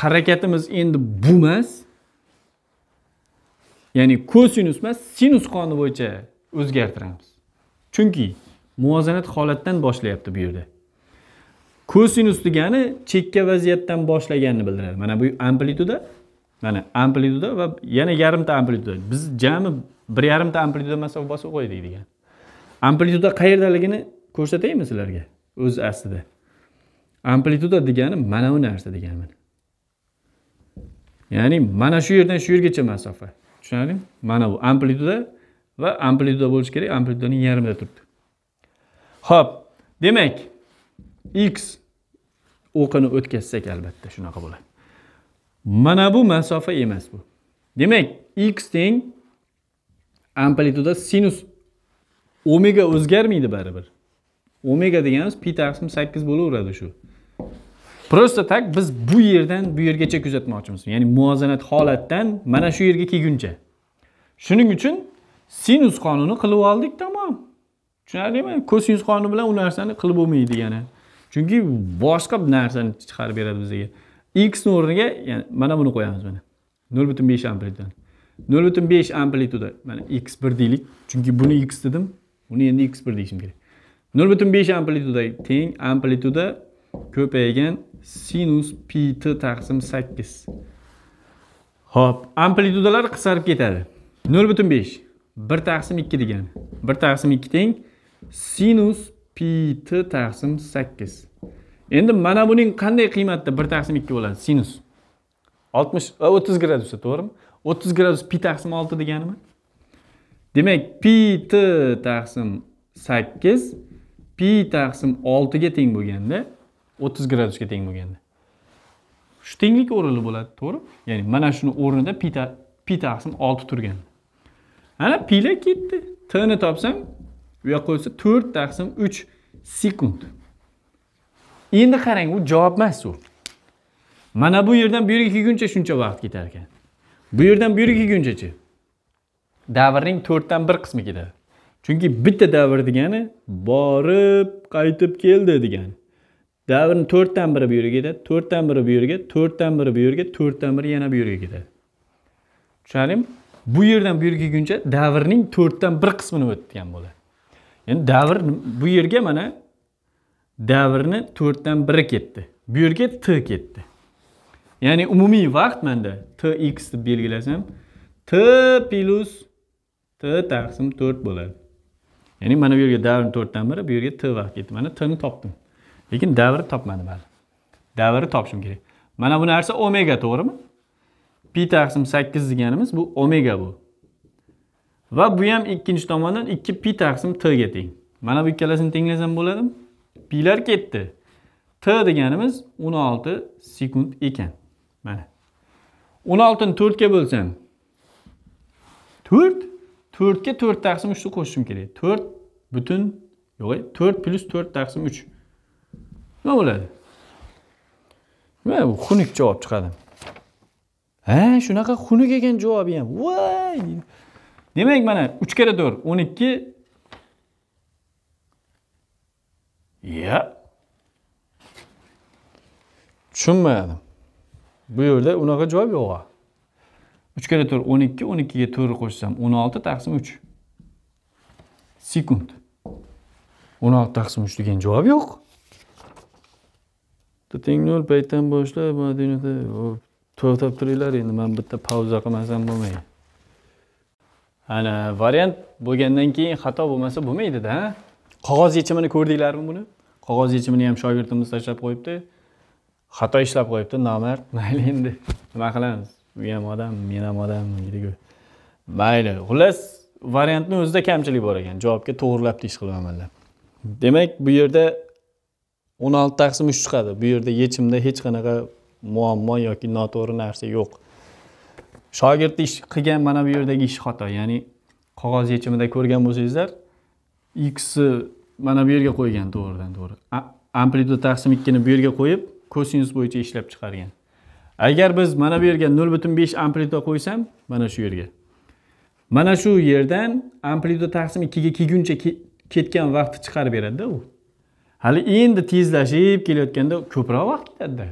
harakatimiz endi bu emas ya'ni kosinus emas sinus qoni bo'yicha o'zgartiramiz chunki muvozanat holatdan boshlayapti bu yerda kosinus degani chekka vaziyatdan boshlaganini bildiradi mana bu amplituda mana amplituda va yana yarimta amplituda biz jami bir yarimta amplituda masofa bosib qo'ydik degan amplituda qayerdaligini ko'rsataymi sizlarga o'zi aslida amplituda degani mana bu narsa degani mana ya'ni mana shu yerdan shu yergacha masofa tushunarlimi mana bu amplituda va amplituda bo'lishi kerak amplitudani yarmida turibdi ho'p demak x o'qini o'tkazsak albatta shunaqa bo'ladi mana bu masofa emas bu demak x teng amplituda sinus omega o'zgarmaydi baribir omega deganimiz pi taqsim sakkiz bo'laveradi shu просто так biz bu yerdan bu yergacha kuzatmoqchimiz ya'ni muvozanat holatdan mana shu yerga kelguncha shuning uchun sinus qonuni qilib oldik tamom tushunarlimi kosinus qonuni bilan u narsani qilib bo'lmaydi yana chunki boshqa narsani chiqarib beradi bizga xni o'rniga mana buni qo'yamiz mana nol butun besh amplitudani 0.5 amplituda mana x 1 deylik chunki buni x dedim uni endi x bir deyishim kerak 0.5 amplituda teng amplituda ko'paygan sinus pt taqsim 8 xo'p amplitudalar qisqarib ketadi 0.5 1 besh bir taqsim 2 degani bir taqsim ikki teng sinus pt taqsim 8 endi mana buning qanday qiymatda 1 taqsim ikki bo'ladi sinus 60 30 gradusda to'g'rimi 30 gradus pi taqsim 6 deganimi demak pi t taqsim 8 pi taqsim 6 ga teng bo'lganda 30 gradusga teng bo'lganda shu tenglik o'rinli bo'ladi to'g'ri ya'ni mana shuni o'rnida pi pi taqsim 6 turgan ana pila ketdi T ni topsam u yoqqa qo'ysa 4 taqsim 3 sekund endi qarang u javob emas u mana bu yerdan bu yerga kelguncha shuncha vaqt ketar ekan bu yerdan bu yerga kelgunchachi davrning to'rtdan bir qismi ketadi chunki bitta davr degani borib qaytib keldi degani davrni to'rtdan biri bu yerga ketadi to'rtdan biri bu yerga to'rtdan biri bu yerga to'rtdan biri yana bu yerga ketadi tushunarlimi bu yerdan bu yerga kelguncha davrning to'rtdan bir qismini o'tgan bo'ladi endi davr bu yerga mana davrni to'rtdan biri ketdi bu yerga t ketdi ya'ni umumiy vaqt manda tx deb belgilasam t plyus t taqsim to'rt bo'ladi ya'ni mana bu yerga davr to'rtdan biri bu yerga t vaqt ketdi mana tni topdim lekin davrni topmadim hali davrni topishim kerak mana bu narsa omega to'g'rimi pi taqsim sakkiz deganimiz bu omega bu va bu ham ikkinchi tomondan ikki pi taqsim tga teng mana bu ikkalasini tenglasam bo'ladimi pilar ketdi t deganimiz 16 sekund ekan mana o'n oltini to'rtga bo'lsam to'rt to'rtga to'rt taqsim uchni qo'shishim kerak to'rt butun yo'q to'rt plyus to'rt taqsim uch nima bo'ladi mana bu xunuk javob chiqadi ha shunaqa xunuk ekan javobi ham voy demak mana uch karra to'rt o'n ikki ya tushunmadim bu yerda unaqa javob yo'q uch karra to'rt o'n ikki o'n ikkiga to'rtni qo'shsam o'n olti taqsim uch sekund o'n olti taqsim uch degan javob yo'q teng nol paytdan boshlab to'xtab turinglar endi man bitta pauza qilmasam bo'lmaydi ana variant bo'lgandan keyin xato bo'lmasa bo'lmaydida qog'oz yechimini ko'rdinglarmi buni qog'oz yechimini ham shogirdimiz tashlab qo'yibdi xato ishlab qo'yibdi nomard mayli endi nima qilamiz u ham odam men ham odam deydiku mayli xullas variantni o'zida kamchilik bor ekan javobga to'g'irlabdi ish deb demak bu yerda o'n olti taqsim uch chiqadi bu yerda yechimda hech qanaqa muammo yoki noto'g'ri narsa yo'q shogird ish qilgan mana bu yerdagi ish xato ya'ni qog'oz yechimida ko'rgan bo'lsangizlar x mana bu yerga qo'ygan to'g'ridan to'g'ri amplituda taqsim ikkini bu yerga qo'yib kosinus bo'yicha ishlab chiqargan agar biz mana bu yerga nol butun besh qo'ysam mana shu yerga mana shu yerdan amplituda taqsim ikkiga kelguncha ketgan vaqtni chiqarib beradida u hali endi tezlashib kelayotganda ko'proq vaqt ketadida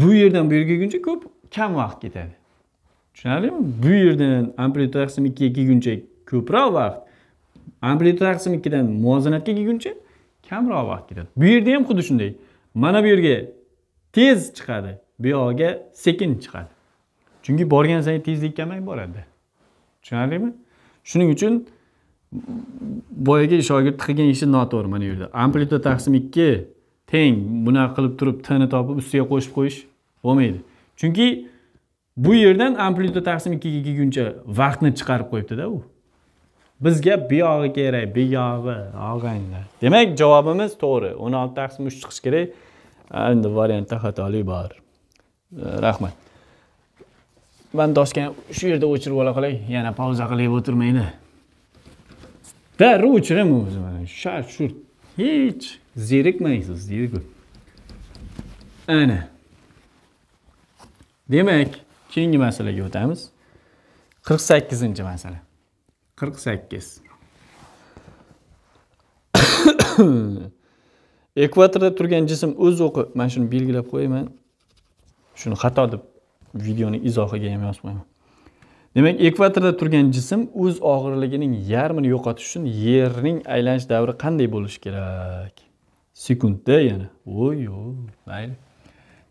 bu yerdan bu yerga kelguncha ko'p kam vaqt ketadi tushunarlimi bu yerdan amplituda taqsim ikkiga kelguncha ko'proq vaqt amplituda taqsim ikkidan muvozanatga kelguncha kamroq vaqt ketadi bu yerda ham xuddi shunday mana bu yerga tez chiqadi bu yog'iga sekin chiqadi chunki borgan sayin tezlik kamayib boradi tushunarlimi shuning uchun boyagi shogird qilgan ishi noto'g'ri mana bu yerda amplituda taqsim ikki teng bunaqa qilib turib tni topib ustiga qo'shib qo'yish bo'lmaydi chunki bu yerdan amplituda taqsim ikkiga kelguncha vaqtni chiqarib qo'yibdida u bizga buyog'i kerak buyog'i og'anglar demak javobimiz to'g'ri o'n olti taqsim uch chiqishi kerak endi variantda xatoli bor rahmat man doskani shu yerda o'chirib ola qolay yana pauza qilib o'tirmaydi darrov o'chiraman o'zi mana shart shurt hech zerikmaysiz deydiku ana demak keyingi masalaga o'tamiz qirq sakkizinchi masala qirq sakkiz ekvatorda turgan jism o'z o'qi mana shuni belgilab qo'yaman shuni xato deb videoni izohiga ham yozib qo'yaman demak ekvatorda turgan jism o'z og'irligining yarmini yo'qotish uchun yerning aylanish davri qanday bo'lishi kerak sekundda yana voy mayli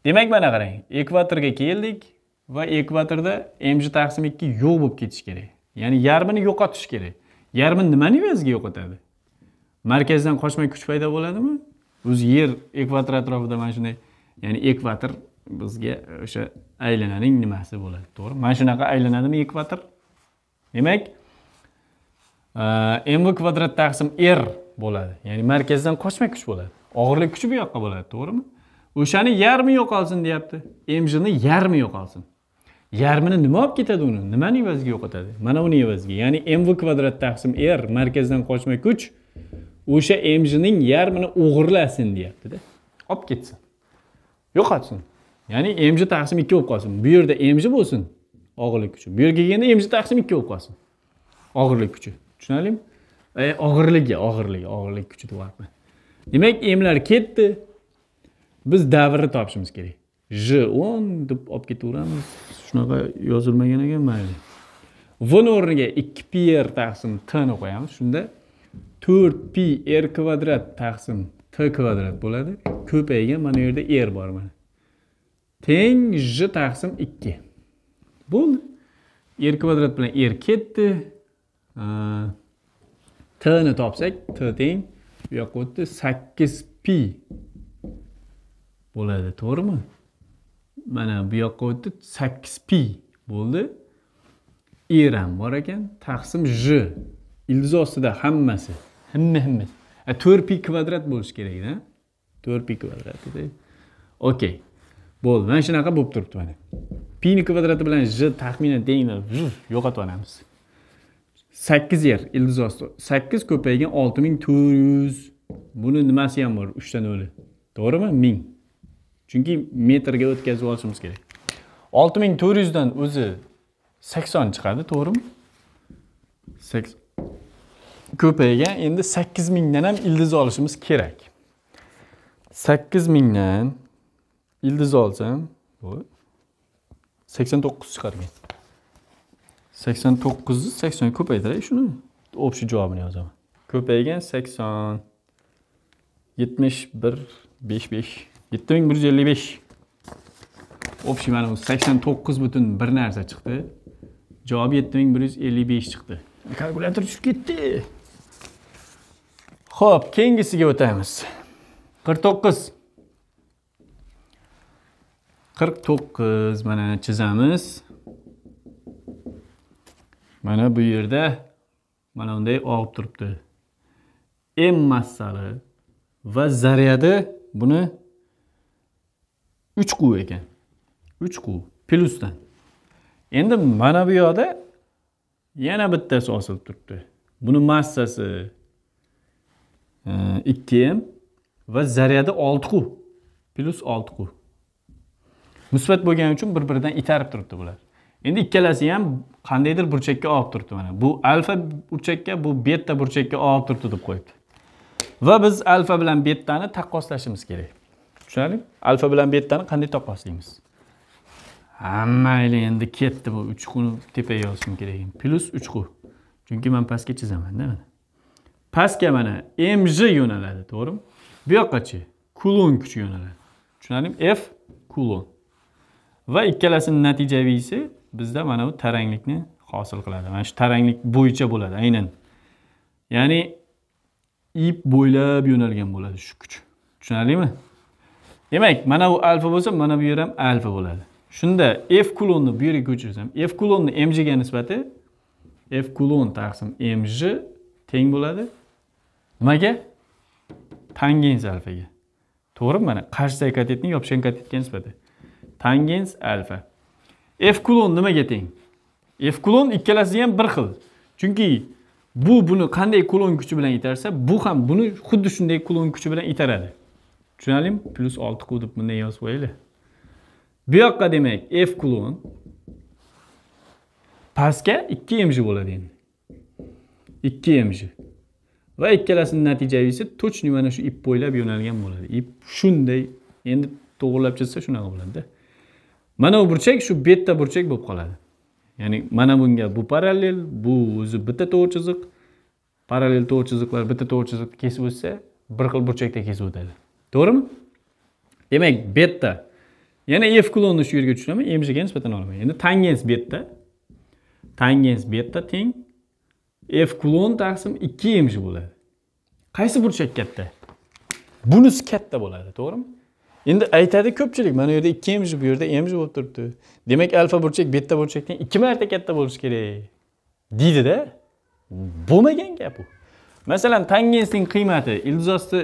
demak mana qarang ekvatorga keldik va ekvatorda mj taqsim ikki yo'q bo'lib ketishi kerak ya'ni yarmini yo'qotish kerak yarmi nimani evaziga yo'qotadi markazdan qochma kuch paydo bo'ladimi biz yer ekvator atrofida mana shunday ya'ni ekvator bizga o'sha aylananing nimasi bo'ladi to'g'ri mana shunaqa aylanadimi ekvator demak mv kvadrat taqsim r bo'ladi ya'ni markazdan qochma kuch bo'ladi og'irlik kuchi bu yoqqa bo'ladi to'g'rimi o'shani yarmi yo'qolsin deyapti mjni yarmi yo'qolsin yarmini nima olib ketadi uni nimani evaziga yo'qotadi mana uni evaziga ya'ni mv kvadrat taqsim r markazdan qochma kuch o'sha mjning yarmini o'g'irlasin deyaptida olib ketsin yo'qotsin ya'ni mj taqsim ikki bo'lib qolsin bu yerda mj bo'lsin og'irlik kuchi bu yerga kelganda mj taqsim ikki bo'lib qolsin og'irlik kuchi tushunarlimi og'irligi e, og'irligi og'irlik kuchi deyapman demak mlar ketdi biz davrni topishimiz kerak j o'n deb olib ketaveramiz shunaqa yozilmagan ekan mayli vni o'rniga ikki pier taqsim tni qo'yamiz shunda to'rt pi r kvadrat taqsim t kvadrat bo'ladi ko'paygan mana bu yerda r bor mana teng j taqsim ikki bo'ldi r kvadrat bilan r ketdi tni topsak t teng bu yoqqa o'tdi sakkiz pi bo'ladi to'g'rimi mana bu yoqqa o'tdi sakkiz pi bo'ldi r ham bor ekan taqsim j ildiz ostida hammasi hamma hamma to'rt pi kvadrat bo'lishi kerakda to'rt pi kvadrat okey bo'ldi mana shunaqa bo'lib turibdi mana pini kvadrati bilan j taxminan tengni yo'qotib olamiz sakkiz yer ildiz osti sakkiz ko'paygan olti ming to'rt yuz buni nimasi ham bor uchta noli to'g'rimi ming chunki metrga o'tkazib olishimiz kerak olti ming to'rt yuzdan o'zi sakson chiqadi to'g'rimi sakson ko'paygan endi sakkiz mingdan ham ildiz olishimiz kerak sakkiz mingdan ildiz olsam sakson to'qqiz chiqargan sakson to'qqizni sakson ko'paytiray e, shuni общий javobini yozaman ko'paygan sakson yetmish bir besh besh yetti ming bir yuz ellik besh общий mana sakson to'qqiz butun bir narsa chiqdi javob yetti ming bir yuz ellik besh chiqdi kalkulyator tushib ketdi ho'p keyingisiga o'tamiz qirq to'qqiz qirq to'qqiz mana chizamiz mana bu yerda mana bunday og'ib turibdi m massali va zaryadi buni uch quv ekan uch quv plyusdan endi mana bu yoqda yana bittasi osilib turibdi buni massasi Э, ikki m va zaryadi olti qu plyus olti qu musbat bo'lgani uchun bir biridan itarib turibdi bular endi ikkalasi ham qandaydir burchakka olib turibdi mana bu alfa burchakka bu betta burchakka olib turibdi deb qo'yibdi va biz alfa bilan bettani taqqoslashimiz kerak tushunarli alfa bilan bettani qanday taqqoslaymiz hammayli endi ketdi bu uch quni tepaga yozishim kerak plyus uch qu chunki man pastga chizaman mana pastga mana mj yo'naladi to'g'rimi bu yoqqachi kulon kuchi yo'naladi tushunarlimi f kulon va ikkalasini natijaviysi bizda mana bu taranglikni hosil qiladi mana shu taranglik bo'yicha bo'ladi aynan ya'ni ip bo'ylab yo'nalgan bo'ladi shu kuch tushunarlimi demak mana bu alfa bo'lsa mana bu yer ham alfa bo'ladi shunda f kulonni bu yerga ko'chirsam f kulonni mjga nisbati f kulon taqsim mj teng bo'ladi nimaga tangens alfaga to'g'rimi mana qarshi katetni yopishgan katetga nisbati tangens alfa f kulon nimaga teng f kulon ikkalasi ham bir xil chunki bu buni qanday kulon kuchi bilan itarsa bu ham buni xuddi shunday kulon kuchi bilan itaradi tushunarlimi plyus olti q deb bunday yozib qo'yaylik bu yoqqa demak f kulon pastga ikki mj bo'ladi endi ikki mj va ikkalasini natijaviysi точно mana shu ip bo'ylab yo'nalgan bo'ladi ip shunday endi to'g'irlab chizsa shunaqa bo'ladida mana bu burchak shu betta burchak bo'lib qoladi ya'ni mana bunga bu parallel bu o'zi bitta to'g'ri chiziq parallel to'g'ri chiziqlar bitta to'g'ri chiziqni kesib o'tsa bir xil burchakda kesib o'tadi to'g'rimi demak betta yana f klonni shu yerga tushiraman mjga nisbatan olaman endi tangens betta tangens betta teng f klon taqsim ikki emish bo'ladi qaysi burchak katta bunisi katta bo'ladi to'g'rimi endi aytadi ko'pchilik mana bu yerda ikki emish bu yerda emish bo'lib turibdi demak alfa burchak betta burchakdan ikki marta katta bo'lishi kerak deydida bo'lmagan gap u masalan tangensning qiymati ildiz osti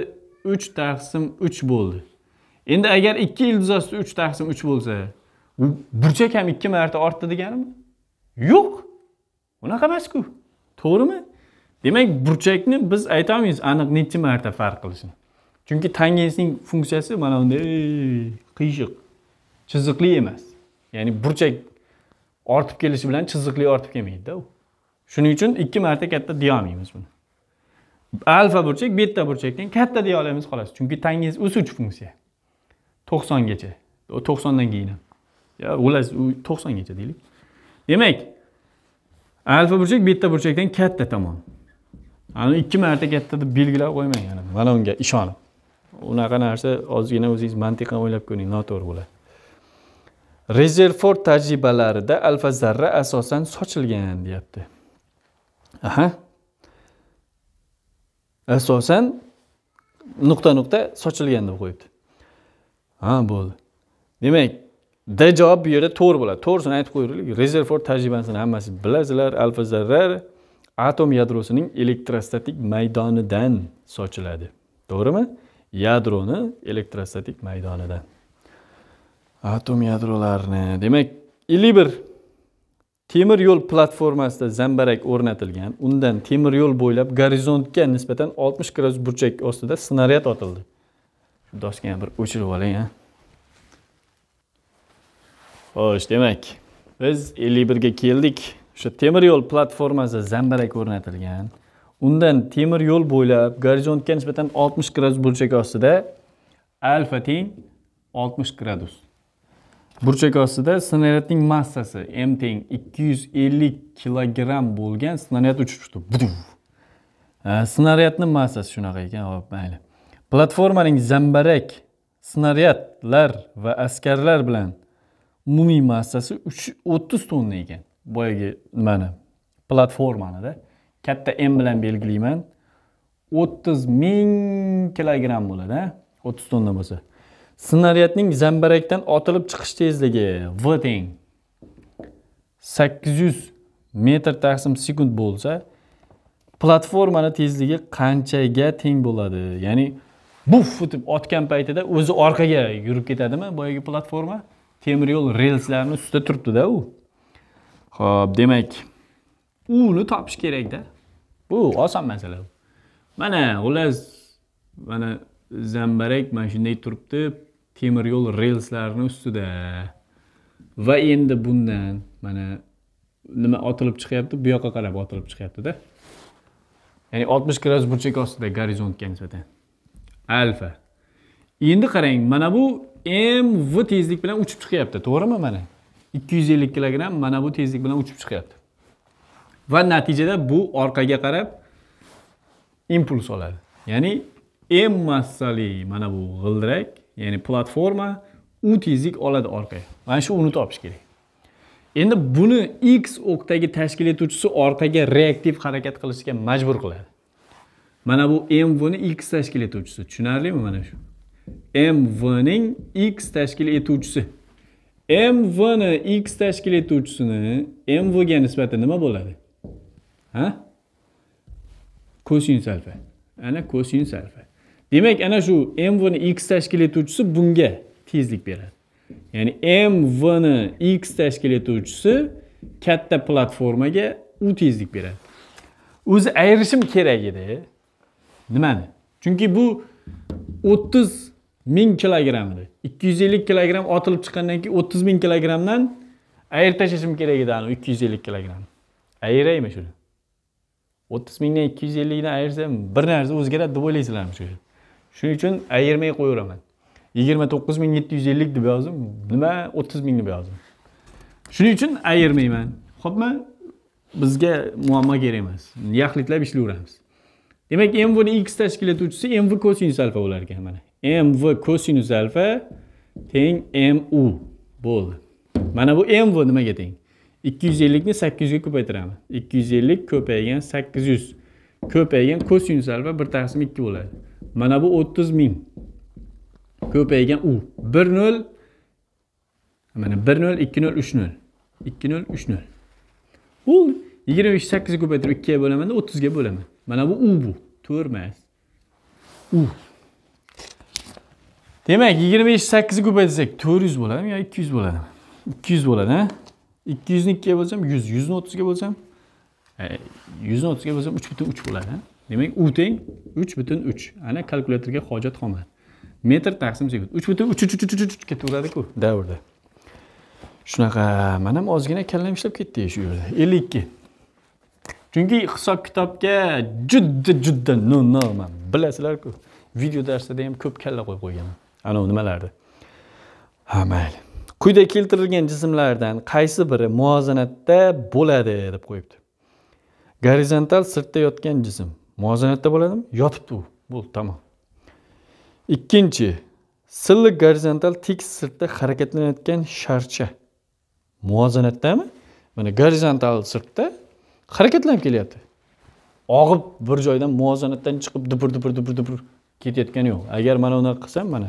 uch taqsim uch bo'ldi endi agar ikki ildiz osti uch taqsim uch bo'lsa burchak ham ikki marta ortdi deganimi yo'q unaqa emasku to'g'rimi demak burchakni biz aytamiz aniq nechta marta farq qilishini chunki tangensning funksiyasi mana bunday qiyshiq chiziqli emas ya'ni burchak ortib kelishi bilan chiziqli ortib kelmaydida u shuning uchun ikki marta katta deya olmaymiz buni alfa burchak beta burchakdan katta deya olamiz xolos chunki tangens o'suvchi funksiya to'qsongacha to'qsondan keyin ham xullas u to'qsongacha deylik demak alfa burchak bitta burchakdan katta tomon ana ikki marta katta deb belgilab qo'ymang ana mana unga ishonib unaqa narsa ozgina o'zingiz mantiqan o'ylab ko'ring noto'g'ri bo'ladi rezerford tajribalarida alfa zarra asosan sochilgan deyapti aha asosan nuqta nuqta sochilgan deb qo'yibdi ha bo'ldi demak d javob bu yerda to'g'ri bo'ladi to'g'risini aytib qo'yaylik rezerford tajribasini hammasi bilasizlar alfa zarra atom yadrosining elektrostatik maydonidan sochiladi to'g'rimi yadroni elektrostatik maydonidan atom yadrolarini demak ellik bir temir yo'l platformasida zambarak o'rnatilgan undan temir yo'l bo'ylab gorizontga nisbatan oltmish gradus burchak ostida snaryad otildi shu doskani bir o'chirib oling a xo'sh demak biz 51 ga keldik o'sha temir yo'l platformasi zambarak o'rnatilgan undan temir yo'l bo'ylab gorizontga nisbatan 60 gradus burchak ostida alfa teng 60 gradus burchak ostida snaryadning massasi m teng 250 kilogramm bo'lgan snaryad uchib chiqdi snaryadni massasi shunaqa ekan hop mayli platformaning zambarak snaryadlar va askarlar bilan umumiy massasi uch o'ttiz tonna ekan boyagi nimani platformanida katta m bilan belgilayman o'ttiz ming kilogramm bo'ladi o'ttiz tonna bo'lsa snaryadning zambarakdan otilib chiqish tezligi v teng sakkiz yuz metr taqsim sekund bo'lsa platformani tezligi qanchaga teng bo'ladi ya'ni buf deb otgan paytida o'zi orqaga yurib ketadimi boyagi platforma temir yo'l relslarini ustida turibdida u ho'p demak uni topish kerakda bu oson masala bu mana xullas mana zambarak mana shunday turibdi temir yo'l relslarini ustida va endi bundan mana nima otilib chiqyapti bu yoqqa qarab otilib chiqyaptida ya'ni oltmish gradus burchak ostida gorizontga nisbatan alfa endi qarang mana bu mv tezlik bilan uchib chiqyapti to'g'rimi mana 250 kg kilogramm mana bu tezlik bilan uchib chiqyapti va natijada bu orqaga qarab impuls oladi ya'ni m massali mana bu g'ildirak ya'ni platforma u tezlik oladi orqaga mana shu uni topish kerak endi buni x o'qdagi tashkil etuvchisi orqaga reaktiv harakat qilishga majbur qiladi mana bu mvni x tashkil etuvchisi tushunarlimi mana shu mv ning x tashkil etuvchisi mv ni x tashkil etuvchisini mv ga nisbati nima bo'ladi ha Kosinus alfa ana kosinus alfa demak ana shu mv ni x tashkil etuvchisi bunga tezlik beradi ya'ni mv ni x tashkil etuvchisi katta platformaga u tezlik beradi o'zi ayirishim kerak edi nimani chunki bu 30 ming kilogrammni ikki yuz ellik kilogramm otilib chiqqandan keyin o'ttiz ming kilogrammdan ayirib tashlashim kerak edi anavi ikki yuz ellik kilogramm ayiraymi shuni o'ttiz mingdan ikki yuz ellikdan ayirsam bir narsa o'zgaradi deb o'ylaysizlarmi shu shuning uchun ayirmay qo'yaveraman yigirma to'qqiz ming yetti yuz ellik deb yozdim nima o'ttiz ming deb yozdim shuning uchun ayirmayman xo'pmi bizga muammo kerak emas yaxlitlab ishlayveramiz demak mvni x tashkil etuvchisi mv kosinus alfa bo'lar ekan mana mv kosinus alfa teng mu bo'ldi mana bu mv nimaga teng 250 ni 800 ga ko'paytiramiz 250 ko'paygan 800 ko'paygan kosinus alfa 1 taqsim 2 bo'ladi mana bu 30 ming ko'paygan u 1 0 mana 1 0 2 0 3 0 2 0 3 0 bo'ldi 25 8 ga ko'paytirib 2 ga bo'lamanda 30 ga bo'laman mana bu u bu 4 emas u demak yigirma besh sakkizni ko'paytirsak to'rt 200 bo'ladimi yo 200 yuz bo'ladimi ikki yuz 100. ikki yuzni ikkiga bo'lsam yuz yuzni o'ttizga bo'lsam e, yuzni o'ttizga bo'lsam uch butun uch bo'ladi demak u teng 3 butun 3. ana kalkulyatorga hojat qolmadi metr taqsim sekund 3 3 3 3 3 3 3 uch ketaveradiku davrda shunaqa man ham ozgina kallam ishlab ketdi shu yerda ellik ikki chunki hisob kitobga juda juda no'noqman bilasizlarku video darsida ham ko'p kalla qo'yib qo'yganman anavi nimalarda ha mayli quyida keltirilgan jismlardan qaysi biri muvozanatda bo'ladi deb qo'yibdi gorizontal sirtda yotgan jism muvozanatda bo'ladimi yotibdi u bo'ldi tamom ikkinchi silliq gorizontal tekis sirtda harakatlanayotgan sharcha muvozanatdami mana gorizontal sirtda harakatlanib kelyapti og'ib bir joydan muvozanatdan chiqib dupur dupur dupur dupur ketayotgani yo'q agar mana unaqa qilsam mana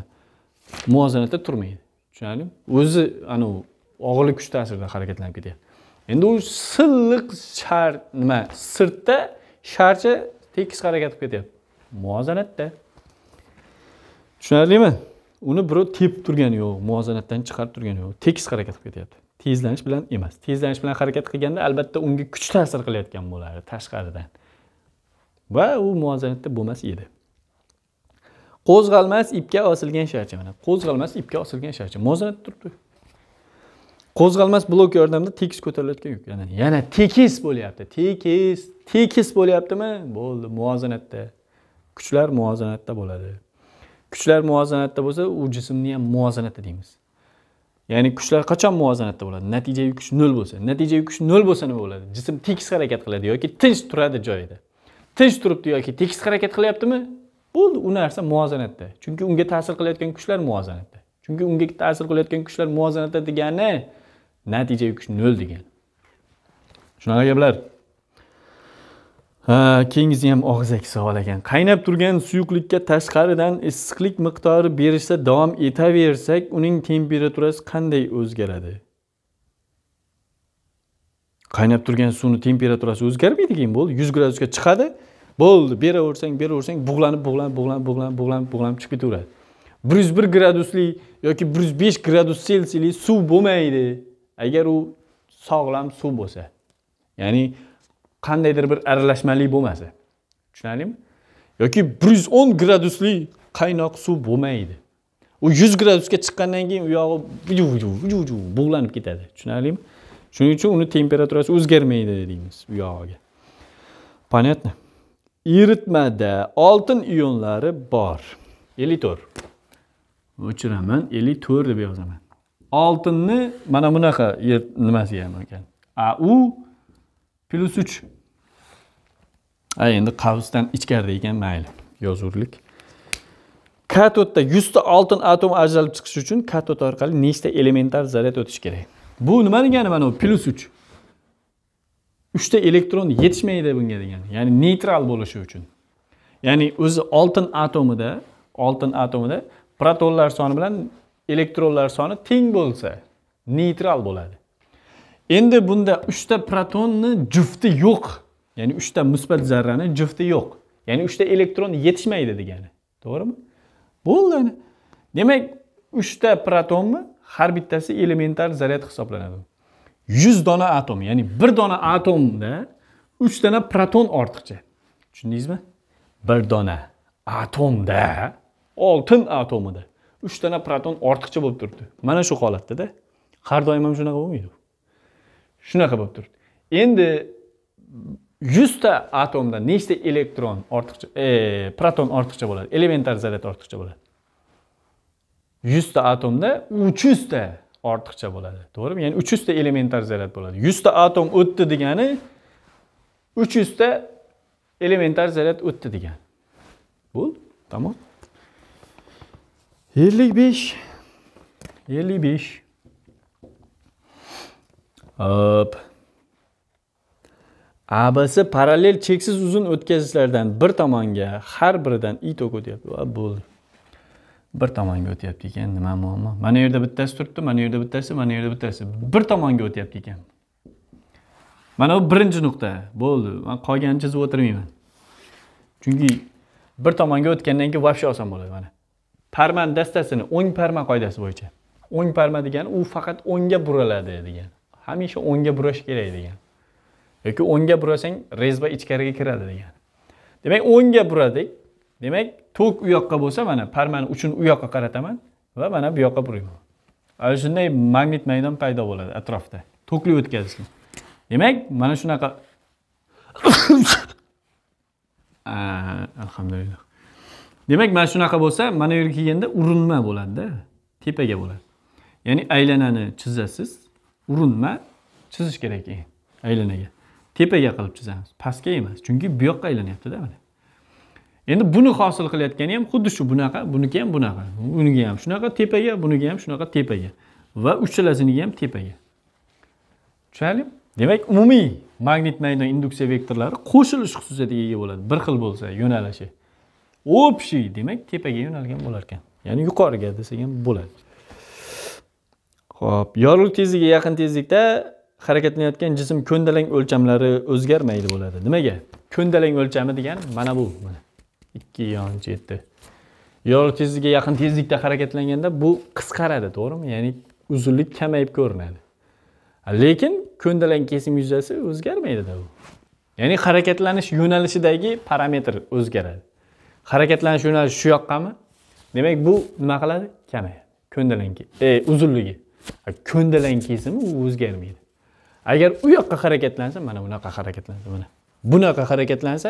muvozanatda turmaydi tushunarlimi o'zi anavi og'irlik kuch ta'sirida harakatlanib ketyapti endi u silliq shar nima sirtda sharcha tekis harakat qilib ketyapti muvozanatda tushunarlimi uni birov tepib turgani yo'q muvozanatdan chiqarib turgani yo'q tekis harakat qilib ketyapti tezlanish bilan emas tezlanish bilan harakat qilganda albatta unga kuch ta'sir qilayotgan bo'ladi tashqaridan va u muvozanatda bo'lmas edi qo'zg'almas ipga osilgan sharcha mana qo'zg'almas ipga osilgan sharcha mozlanib turibdi qo'zg'almas blok yordamida tekis ko'tarilayotgan yuk yana yana tekis bo'lyapti tekis tekis bo'lyaptimi bo'ldi muvozanatda kuchlar muvozanatda bo'ladi kuchlar muvozanatda bo'lsa u jismni ham muvozanatda deymiz ya'ni kuchlar qachon muvozanatda bo'ladi natija kuch nol bo'lsa natija kuch nol bo'lsa nima bo'ladi jism tekis harakat qiladi yoki tinch turadi joyida tinch turibdi yoki tekis harakat qilyaptimi bo'ldi u narsa muvozanatda chunki unga ta'sir qilayotgan kuchlar muvozanatda chunki unga ta'sir qilayotgan kuchlar muvozanatda degani natijaviy kuch nol degani shunaqa gaplar keyingisi ham og'zaki savol ekan qaynab turgan suyuqlikka tashqaridan issiqlik miqdori berishda davom etaversak uning temperaturasi qanday o'zgaradi qaynab turgan suvni temperaturasi o'zgarmaydi keyin bo'ldi yuz gradusga chiqadi bo'ldi beraversang beraversang bug'lanib bug'lanib bug'lanib bug'lanib bug'lanib bug'lanib chiqib ketaveradi bir yuz bir gradusli yoki bir yuz besh gradus selsiyli suv bo'lmaydi agar u sog'lom suv bo'lsa ya'ni qandaydir bir aralashmalik bo'lmasa tushunarlimi yoki bir yuz o'n gradusli qaynoq suv bo'lmaydi u yuz gradusga chiqqandan keyin u yog'i bug'lanib ketadi tushunarlimi shuning uchun uni temperaturasi o'zgarmaydi deymiz u yog'iga понятно eritmada oltin ionlari bor ellik to'rt o'chiraman ellik to'rt deb yozaman oltinni mana bunaqa nimasiga ham ekan a u plyus uch a endi qavsdan ichkarida ekan mayli yozuvlik katodda yuzta oltin atom ajralib chiqishi uchun katod orqali nechta elementar zaryad o'tishi kerak bu nima degani mana bu plyus uch uchta elektron yetishmaydi bunga degani ya'ni neytral bo'lishi uchun ya'ni o'zi oltin atomida oltin atomida protonlar soni bilan elektronlar soni teng bo'lsa neytral bo'ladi endi bunda uchta protonni jufti yo'q ya'ni uchta musbat zarrani jufti yo'q ya'ni uchta elektron yetishmaydi degani to'g'rimi bo'ldi demak uchta protonmi har bittasi elementar zaryad hisoblanadi 100 dona atom ya'ni bir dona atomda 3 dona proton ortiqcha tushundingizmi bir dona atomda oltin atomida 3 dona proton ortiqcha bo'lib turibdi mana shu holatdada har doim ham shunaqa bo'lmaydi shunaqa bo'lib turibdi endi 100 ta atomda nechta elektron ortiqcha e, proton ortiqcha bo'ladi elementar zaryad ortiqcha bo'ladi 100 ta atomda 300 ta ortiqcha bo'ladi to'g'rimi ya'ni uch yuzta elementar zaryad bo'ladi yuzta atom o'tdi degani uch yuzta elementar zaryad o'tdi degan bo'ldi tamom ellik besh ellik besh hop abc parallel cheksiz uzun o'tkazishlardan bir tomonga har biridan i tok deyapti va bo'ldi bir tomonga o'tyapti ekan nima muammo mana yerda bittasi turibdi mana yerda bittasi mana yerda bittasi bir tomonga o'tyapti ekan mana bu birinchi nuqta bo'ldi man qolganini chizib o'tirmayman chunki bir tomonga o'tgandan keyin вообще oson bo'ladi mana parmani dastasini o'ng parma qoidasi bo'yicha o'ng parma degani u faqat o'ngga buriladi degan hamisha o'ngga burash kerak degan yoki o'ngga burasang rezba ichkariga kiradi degan demak o'ngga buradik demak tok u yoqqa bo'lsa mana parmani uchini u yoqqa qarataman va mana bu yoqqa burayman ana shunday magnit maydon paydo bo'ladi atrofda tokli o'tkazishni demak mana shunaqa alhamdulillah demak mana shunaqa bo'lsa mana bu yerga kelganda urinma bo'ladida tepaga bo'ladi ya'ni aylanani chizasiz urinma chizish kerak keyin aylanaga tepaga qilib chizamiz pastga emas chunki bu yoqqa aylanyaptida mana endi buni hosil qilayotgani ham xuddi shu bunaqa buniki ham bunaqa uniki ham shunaqa tepaga buniki ham shunaqa tepaga va uchalasiniki ham tepaga tushunarli demak umumiy magnit maydon induksiya vektorlari qo'shilish xususiyatiga ega bo'ladi bir xil bo'lsa yo'nalishi общий demak tepaga yo'nalgan bo'lar ekan ya'ni yuqoriga desak ham bo'ladi ho'p yorug'lik tezligiga yaqin tezlikda harakatlanayotgan jism ko'ndalang o'lchamlari o'zgarmaydi bo'ladi nimaga ko'ndalang o'lchami degan mana bu mana ikki yon cheti yo'l tezligiga yaqin tezlikda harakatlanganda bu qisqaradi to'g'rimi ya'ni uzunlik kamayib ko'rinadi lekin ko'ndalang kesim yuzasi o'zgarmaydida u ya'ni harakatlanish yo'nalishidagi parametr o'zgaradi harakatlanish yo'nalishi shu yoqqami demak bu nima qiladi kamayadi ko'ndalang e, uzunligi ko'ndalang kesimi u o'zgarmaydi agar u yoqqa harakatlansa mana bunaqa harakatlansa mana bunaqa harakatlansa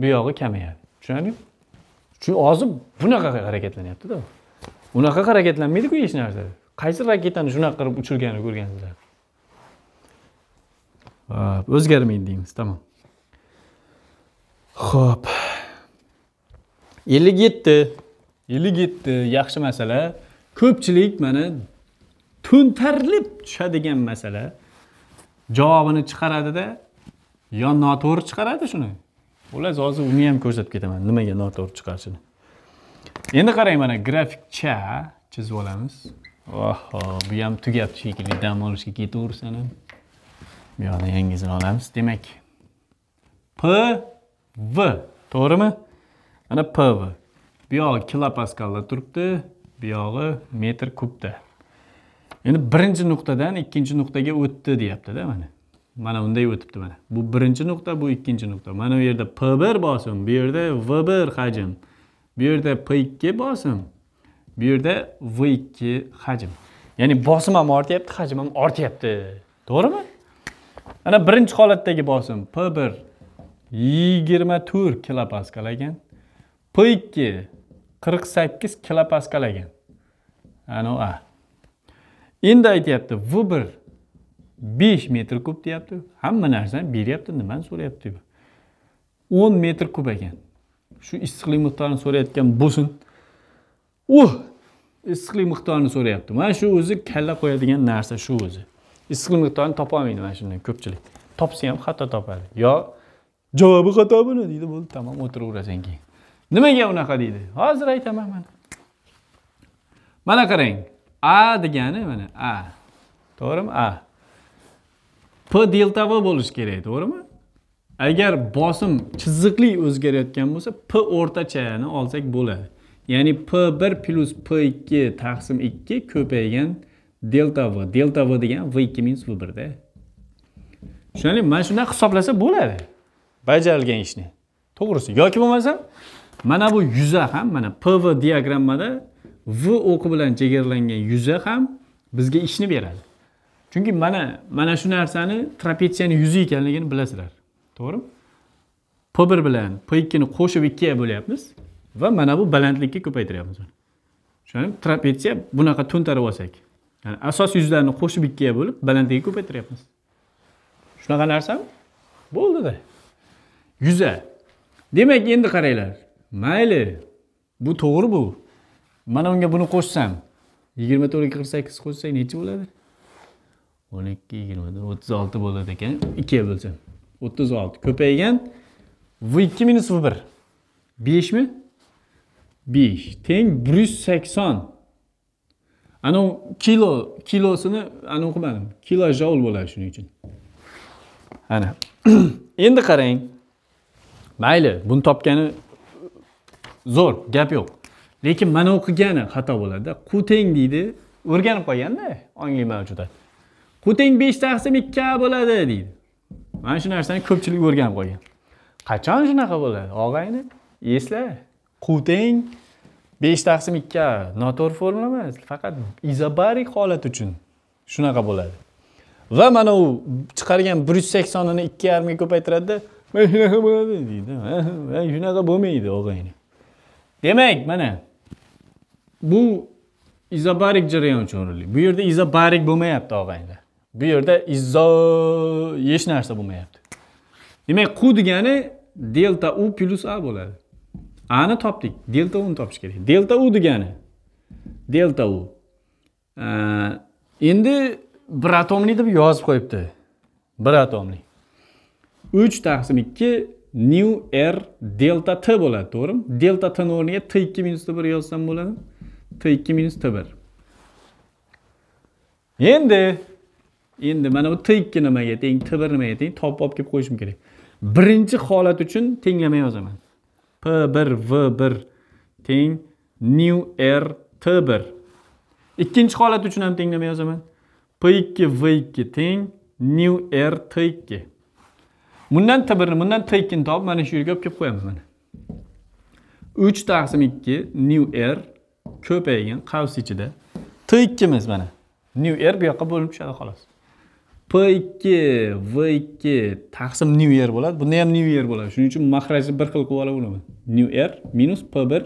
bu yog'i kamayadi tushunarlimi chunki hozir bunaqa harakatlanyaptida unaqa harakatlanmaydiku hech narsa qaysi raketani shunaqa qilib uchirganini ko'rgansizlar o'zgarmaydi deymiz tamom ho'p ellik yetti ellik yetti yaxshi masala ko'pchilik mana to'ntarilib tushadigan masala javobini chiqaradida yo noto'g'ri chiqaradi shuni xullas hozir uni ham ko'rsatib ketaman nimaga noto'g'ri chiqarishini endi qarang mana grafikcha chizib olamiz oho bu ham tugabdi shekilli dam olishga ketaversan ham bu yoqdan yangisini olamiz demak p v to'g'rimi mana p v bu yog'i kilopaskalda turibdi bu yog'i metr kubda endi birinchi nuqtadan ikkinchi nuqtaga o'tdi deyaptida mana mana bunday o'tibdi mana bu birinchi nuqta bu ikkinchi nuqta mana bu yerda p bir bosim bu yerda v bir hajm bu yerda p ikki bosim bu yerda v ikki hajm ya'ni bosim ham ortyapti hajm ham ortyapti to'g'rimi ana birinchi holatdagi bosim p bir yigirma to'rt kilopaskal ekan p ikki qirq sakkiz kilopaskal ekan anavi endi aytyapti v bir besh metr kub deyapti hamma narsani beryapti nimani so'rayapti bu o'n metr kub ekan shu issiqlik miqdorini so'rayotgan bo'lsin u uh, issiqlik miqdorini so'rayapti mana shu o'zi kalla qo'yadigan narsa shu o'zi issiqlik miqdorini topolmaydi mana shundan ko'pchilik topsa ham xato topadi yo javobi xato buni deydi bo'ldi tamom o'tiraverasan keyin nimaga unaqa deydi hozir aytaman mana mana qarang a degani mana a to'g'rimi a p delta v bo'lishi kerak to'g'rimi agar bosim chiziqli o'zgarayotgan bo'lsa p o'rtachani olsak bo'ladi ya'ni p 1 plyus p 2 taqsim 2 ko'paygan delta v delta v degan v 2 minus v da tushunarlimi mana shundan hisoblasa bo'ladi bajarilgan ishni to'g'risi yoki bo'lmasa mana bu yuza ham mana pv diagrammada v o'qi bilan chegaralangan yuza ham bizga ishni beradi chunki mana mana shu narsani trapetsiyani yuzi ekanligini bilasizlar to'g'rimi p bir bilan p ikkini qo'shib ikkiga bo'lyapmiz va mana bu balandlikka ko'paytiryapmiz tushunarlimi trapetsiya bunaqa to'ntarib olsak ya'ni asos yuzlarni qo'shib ikkiga bo'lib balandlikka ko'paytiryapmiz shunaqa narsami bo'ldida yuza demak endi qaranglar mayli bu to'g'ri bu mana unga buni qo'shsam yigirma to'rtga qirq sakkiz qo'shsak necha bo'ladi o'n ikki yigirmadan o'ttiz olti bo'ladi ekan ikkiga bo'lsa o'ttiz olti ko'paygan v ikki minus v bir beshmi besh teng bir yuz sakson anavi kilo kilosini anavi qilmadim kilo joul bo'ladi shuning uchun ana endi qarang mayli buni topgani zo'r gap yo'q lekin mana o'qigani xato bo'ladida qu teng deydi o'rganib qolganda ongli mavjudot bu 5 beshta taqsim ikki bo'ladi deydi mana shu narsani ko'pchilik o'rganib qolgan qachon shunaqa bo'ladi og'ayni esla quteng 5 taqsim ikki noto'g'ri formula emas faqat izobarik holat uchun shunaqa bo'ladi va mana u chiqargan bir yuz saksonini ikki yarimga ko'paytiradida mana shunaqa bo'ladi deydi shunaqa bo'lmaydi og'ayni demak mana bu izobarik jarayon uchun o'rinli bu yerda izobarik bo'lmayapti og'aynilar bu yerda izo hech narsa bo'lmayapti demak q degani delta u plyus a bo'ladi ani topdik delta uni topish kerak delta u degani delta u endi bir atomli deb yozib qo'yibdi bir atomli uch taqsim ikki nu r delta t bo'ladi to'g'rimi delta tni o'rniga t ikki minus t bir yozsam bo'ladimi t ikki minus t bir endi endi mana bu t ikki nimaga teng t bir nimaga teng topib olib kelib qo'yishim kerak birinchi holat uchun tenglama yozaman p bir v bir teng new r t bir ikkinchi holat uchun ham tenglama yozaman p ikki v ikki teng new r t ikki bundan t birni bundan t ikkini topib mana shu yerga olib kelib mana uch taqsim ikki new r ko'paygan qavs ichida t ikkimiz mana new r bu yoqqa bo'linib tushadi xolos p2 v2 taqsim new year bo'ladi bunda ham new year bo'ladi shuning uchun mahrajni bir xil qilib olaverman new year minus p1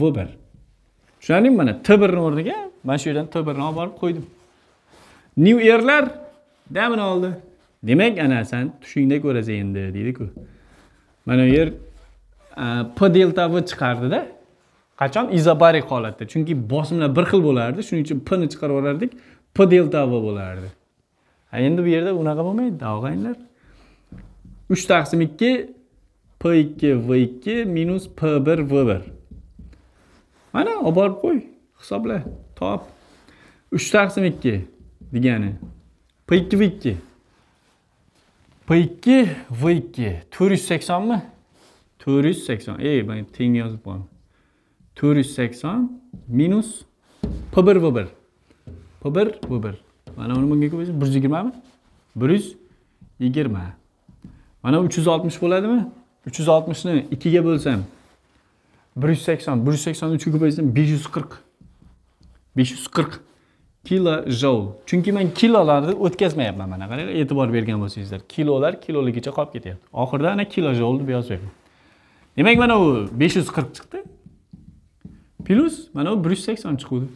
v1 tushundingmi mana t1 o'rniga mana shu yerdan t1 ni olib borib qo'ydim new yearlar damini oldi demak ana san tushingda ko'rasan endi deydiku mana bu yer p delta v chiqardida qachon izobarik holatda chunki bosimlar bir xil bo'lardi shuning uchun p ni chiqarib yuborardik p delta v bo'lardi endi bu yerda unaqa bo'lmaydi og'aynilar uch taqsim ikki p ikki v ikki minus p bir v bir mana olib borib qo'y hisobla top uch taqsim ikki degani p ikki v ikki p ikki v ikki to'rt yuz saksonmi to'rt ey man teng yozib qo'yaman to'rt minus p bir v bir p bir v bir mana buni bunga ko'paysa bir yuz yigirmami bir yuz yigirma mana uch yuz oltmish bo'ladimi uch yuz oltmishni ikkiga bo'lsam bir yuz sakson bir yuz sakson uchga ko'paysam besh yuz qirq besh yuz qirq kilo joul chunki man kilolarni o'tkazmayapman mana qarang e'tibor bergan bo'lsangizlar kilolar kiloligicha qolib ketyapti oxirida ana kilo joul bu yozyapman demak mana u besh yuz qirq chiqdi plyus mana bu bir yuz sakson chiquvdi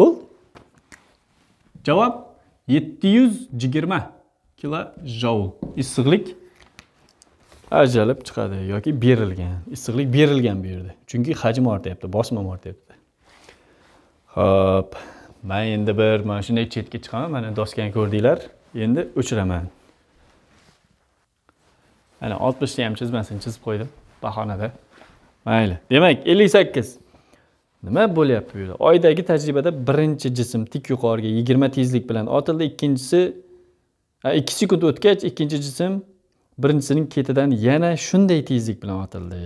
bo'ldi javob 720 kilo joul issiqlik ajalib chiqadi yoki berilgan issiqlik berilgan bu yerda chunki hajm ortyapti bosma ortyapti ho'p man endi bir mana shunday chetga chiqaman mana doskani ko'rdinglar endi o'chiraman 60 oltmishni ham chizmasin chizib qo'ydim bahonada mayli demak ellik sakkiz nima bo'lyapti bu yerda oydagi tajribada birinchi jism tik yuqoriga yigirma tezlik bilan otildi ikkinchisi ikki sekund o'tgach ikkinchi jism birinchisining ketidan yana shunday tezlik bilan otildi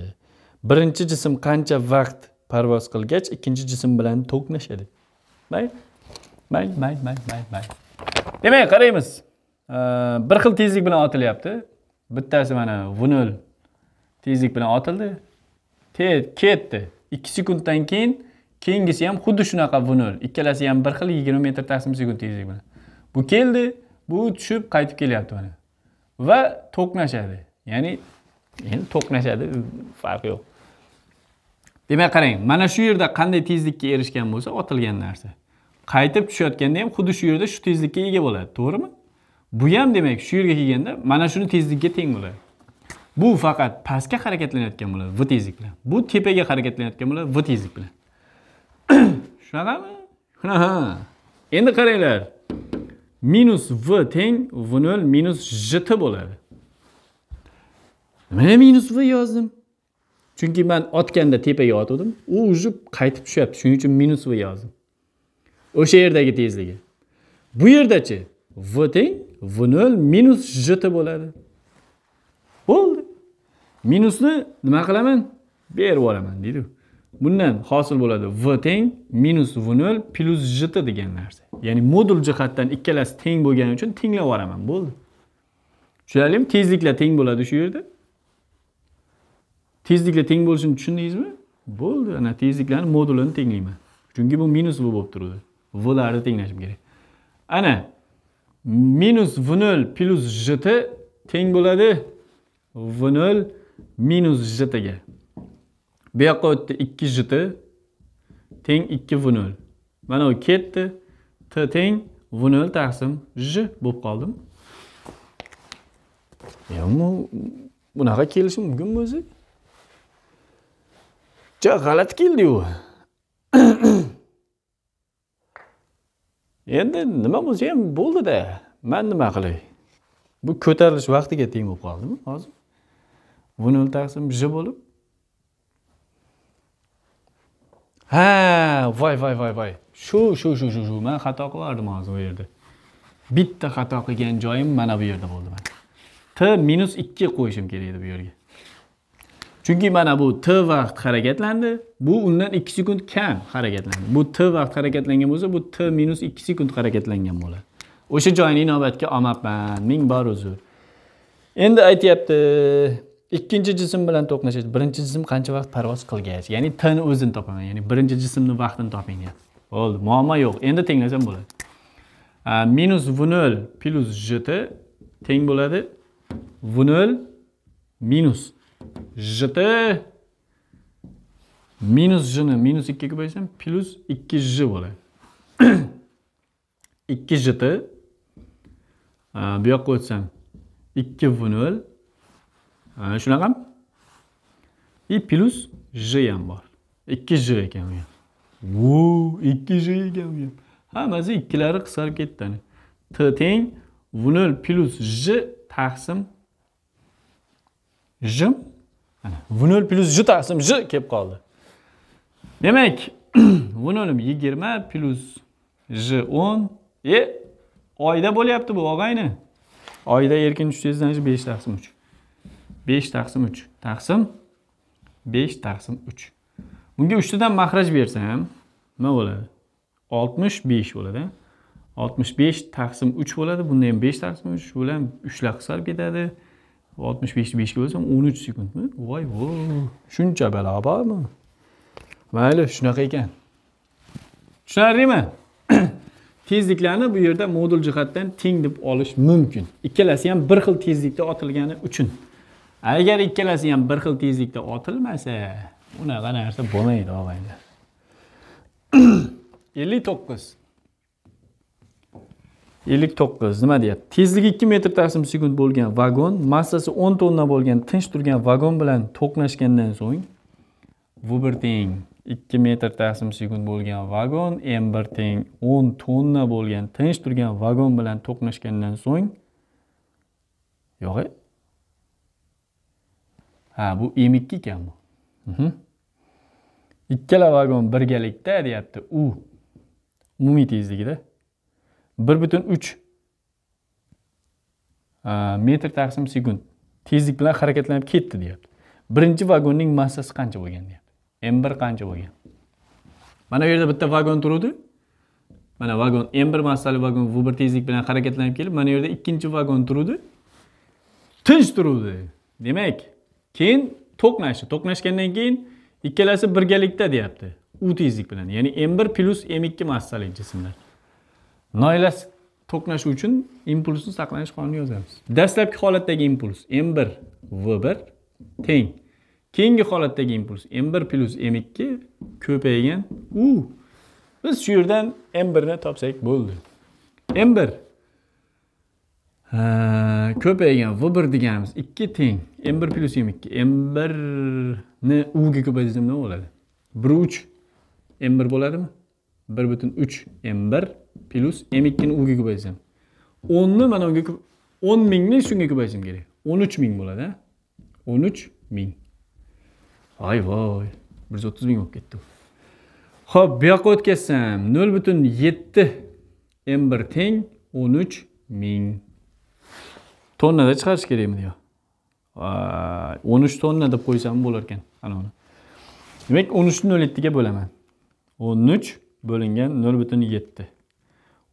birinchi jism qancha vaqt parvoz qilgach ikkinchi jism bilan to'qnashadi mayli mayli mayli mayli mayli mayli demak qaraymiz bir xil tezlik bilan otilyapti bittasi mana v nol tezlik bilan otildi ketdi ikki sekunddan keyin keyingisi ham xuddi shunaqa v nol ikkalasi ham bir xil yigirma metr taqsim sekund tezlik bilan bu keldi bu tushib qaytib kelyapti mana va to'qnashadi ya'ni endi to'qnashadi farqi yo'q demak qarang mana shu yerda qanday tezlikka erishgan bo'lsa otilgan narsa qaytib tushayotganda ham xuddi shu yerda shu tezlikka ega bo'ladi to'g'rimi bu ham demak shu yerga kelganda mana shuni tezligiga teng bo'ladi bu faqat pastga harakatlanayotgan bo'ladi v tezlik bilan bu tepaga harakatlanayotgan bo'ladi v tezlik bilan shunaqami shunaqa endi qaranglar minus v teng v nol minus jt bo'ladi nimaga minus v yozdim chunki man otganda tepaga otgandim u уже qaytib tushyapti shuning uchun minus v yozdim o'sha yerdagi tezligi bu yerdachi v teng v nol minus jt bo'ladi bo'ldi minusni nima qilaman berib yuboraman deydi bundan hosil bo'ladi v teng minus v nol plyus jt degan narsa ya'ni modul jihatdan ikkalasi teng bo'lgani uchun tenglab yuboraman bo'ldi tushunarlimi tezliklar teng bo'ladi shu yerda tezliklar teng bo'lishini tushundingizmi bo'ldi ana tezliklarni modulini tenglayman chunki bu minus v bo'lib turuvdi vlarni tenglashim kerak ana minus v nol plyus jt teng bo'ladi v nol minus jtga bu yoqqa o'tdi ikki jiti teng ikki v nol mana u ketdi t teng v nol taqsim j bo'lib qoldim yo'qmi bunaqa kelishi mumkinmi o'zi ja g'alati keldiyu endi nima bo'lsa ham bo'ldida man nima qilay bu ko'tarilish vaqtiga teng bo'lib qoldimi hozir v nol taqsim j bo'lib ha voy voy voy voy shu shu shu shu shu man xato qilardim hozir bu yerda bitta xato qilgan joyim mana bu yerda bo'ldi man t minus ikki qo'yishim kerak edi bu yerga chunki mana bu t vaqt harakatlandi bu undan ikki sekund kam harakatlandi bu t vaqt harakatlangan bo'lsa bu t minus ikki sekund harakatlangan bo'ladi o'sha joyni inobatga olmabman ming bor uzr endi aytyapti ikkinchi jism bilan to'qnashadi birinchi jism qancha vaqt parvoz qilgach ya'ni tni o'zini topaman ya'ni birinchi jismni vaqtini toping bo'ldi muammo yo'q endi tenglasam bo'ladi minus v nol plyus jt teng bo'ladi v nol minus jt minus jni minus ikkiga ko'paytirsam plyus ikki j bo'ladi ikki jt bu yoqqa o'tsam ikki v nol shunaqami и plyus j ham bor ikki j ekan u ham vo ikki j ekan u ham hammasi ikkilari qisqarib ketdi t teng nol plyus j taqsim j ana nol plyus j taqsim j kelib qoldi demak vunolim yigirma plyus j o'n e oyda bo'lyapti bu og'ayni oyda erkin tushsangiz tezdan besh taqsim uch besh taqsim uch taqsim besh taqsim uch bunga uchtadan mahraj bersam nima bo'ladi oltmish besh bo'ladi oltmish besh taqsim uch bo'ladi bunda ham besh taqsim uch bu ham uchlar qisalib ketadi oltmish beshni beshga bo'lsam o'n uch sekundmi voy voy shuncha balo bormi mayli shunaqa ekan tushunarlimi tezliklarni bu yerda modul jihatdan teng deb olish mumkin ikkalasi ham bir xil tezlikda otilgani uchun agar ikkalasi ham bir xil tezlikda otilmasa unaqa narsa bo'lmaydi og'aynilar ellik to'qqiz ellik to'qqiz nima deyapti tezligi ikki metr taqsim sekund bo'lgan vagon massasi o'n tonna bo'lgan tinch turgan vagon bilan to'qnashgandan so'ng v bir teng ikki metr taqsim sekund bo'lgan vagon m bir teng o'n tonna bo'lgan tinch turgan vagon bilan to'qnashgandan so'ng yo'q ha bu m2 ekan bu mhm. ikkala vagon birgalikda deyapti u umumiy tezligida bir butun uch metr taqsim sekund tezlik bilan harakatlanib ketdi deyapti birinchi vagonning massasi qancha bo'lgan deyapti m bir qancha bo'lgan mana bu yerda bitta vagon turuvdi mana vagon m bir massali vagon v bir tezlik bilan harakatlanib kelib mana bu yerda ikkinchi vagon turuvdi tinch turuvdi demak keyin to'qnashdi to'qnashgandan keyin ikkalasi birgalikda deyapti u tezlik bilan ya'ni m1 plyus m2 massali jismlar noilasi to'qnashuv uchun impulsni saqlanish qonunini yozamiz dastlabki holatdagi impuls m1 v1 teng keyingi holatdagi impuls m1 plyus m2 ko'paygan u biz shu yerdan m1 ni topsak bo'ldi m1 ko'paygan v bir deganimiz ikki teng m bir plyus m ikki m birni uga ko'paytirsa nima bo'ladi bir uch m bir bo'ladimi bir butun uch m bir plyus m ikkini uga ko'paytirsam o'nni mana unga o'n mingni shunga ko'paytirishim kerak o'n uch ming bo'ladi o'n uch ming voy voy bir yuz o'ttiz ming bo'lib ketdi ho'p bu yoqqa o'tkazsam nol butun yetti m bir teng o'n uch ming tonnada chiqarish kerak kerakmi deyapti o'n uch tonna deb qo'ysam ekan anavini demak o'n uchni nol yettiga bo'laman o'n uch bo'lingan nol butun yetti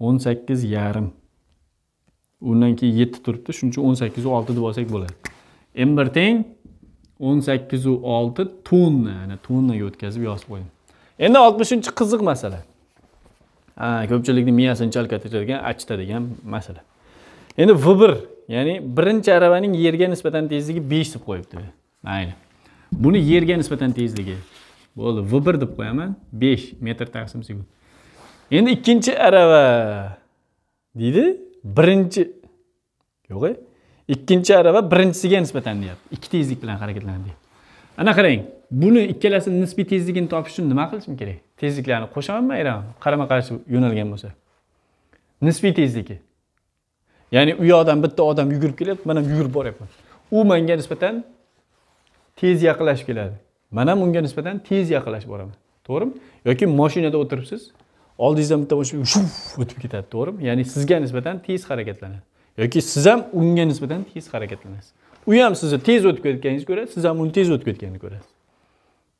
o'n sakkiz yarim undan keyin yetti turibdi shuning uchun o'n sakkizu olti deb olsak bo'ladi m bir teng o'n sakkizu olti tonna ana tonnaga o'tkazib yozib qo'ydim endi oltmishinchi qiziq masala ko'pchilikni miyasini chalkatib turgan achta masala endi v bir ya'ni birinchi aravaning yerga nisbatan tezligi besh deb qo'yibdi mayli buni yerga nisbatan tezligi bo'ldi v bir deb qo'yaman besh metr taqsim sekund endi ikkinchi arava deydi birinchi yo'q ikkinchi arava birinchisiga nisbatan deyapti ikki tezlik bilan harakatlanadi deyapti ana qarang buni ikkalasini nisbiy tezligini topish uchun nima qilishim kerak tezliklarni qo'shaman bayram qarama qarshi yo'nalgan bo'lsa nisbiy tezligi ya'ni u yoqdan bitta odam yugurib kelyapti man ham yugurib boryapman u manga nisbatan tez yaqinlashib keladi man ham unga nisbatan tez yaqinlashib boraman to'g'rimi yoki moshinada o'tiribsiz oldingizdan bitta mashina shuf o'tib ketadi to'g'rimi ya'ni sizga nisbatan tez harakatlanadi yoki siz ham unga nisbatan tez harakatlanasiz u ham sizni tez o'tib ketganingizni ko'radi siz ham uni tez o'tib ketganini ko'rasiz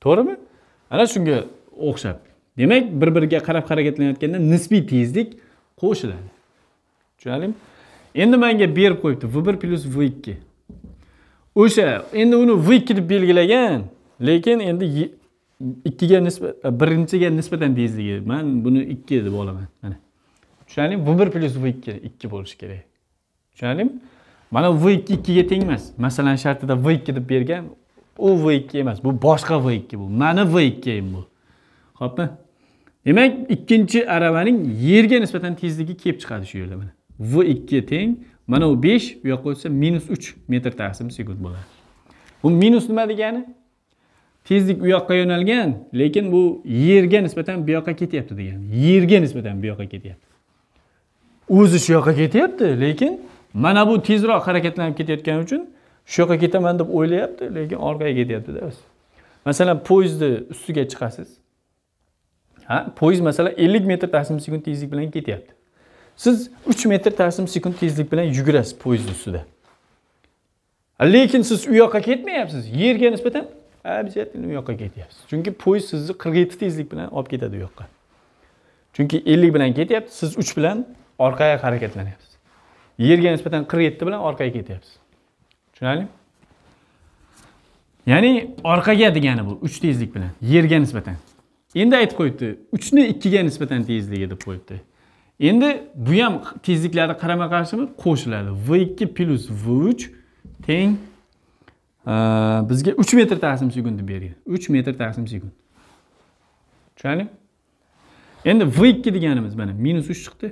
to'g'rimi ana shunga o'xshab demak bir biriga qarab harakatlanayotganda nisbiy tezlik qo'shiladi tushunarlimi endi menga berib qo'yibdi v bir plyus v ikki o'sha endi uni v ikki deb belgilagan lekin endi ikkiga nisbat e, birinchiga nisbatan tezligi man buni ikki deb olaman mana tushunarlimi v bir plyus v ikki ikki bo'lishi kerak tushunarlimi mana v ikki ikkiga teng emas masalan shartida v ikki deb bergan u v ikki emas bu boshqa v ikki bu mani v ikki bu ho'pmi demak ikkinchi aravaning yerga nisbatan tezligi kelib chiqadi shu yerda mana v 2 teng mana bu 5 u yoqqa o'tsa minus metr taqsim sekund bo'ladi bu minus nima degani tezlik u yoqqa yo'nalgan lekin bu yerga nisbatan bu yoqqa ketyapti degani yerga nisbatan bu yoqqa ketyapti o'zi shu yoqqa ketyapti lekin mana bu tezroq harakatlanib ketayotgani uchun shu yoqqa ketaman deb o'ylayapti lekin orqaga ketyaptida o'zi masalan poyezdni ustiga chiqasiz ha poyezd masalan ellik metr taqsim sekund tezlik bilan ketyapti siz 3 metr tarsim sekund tezlik bilan yugurasiz poyezd ustida lekin siz u yoqqa ketmayapsiz yerga nisbatan обязательно u yoqqa ketyapsiz chunki poyezd sizni qirq yetti tezlik bilan olib ketadi u yoqqa chunki ellik bilan ketyapti siz uch bilan orqaga harakatlanyapsiz yerga nisbatan qirq yetti bilan orqaga ketyapsiz tushunarlimi ya'ni orqaga degani bu uch tezlik bilan yerga nisbatan endi aytib qo'yibdi uchni ikkiga nisbatan tezligi deb qo'yibdi Endi bu ham tezliklarni qarama qarshimiz qo'shiladi. V2 V3 teng e, bizga 3 metr taqsim sekundni bergan. 3 metr taqsim sekund. Tushunali? Endi V2 deganimiz mana -3 chiqdi.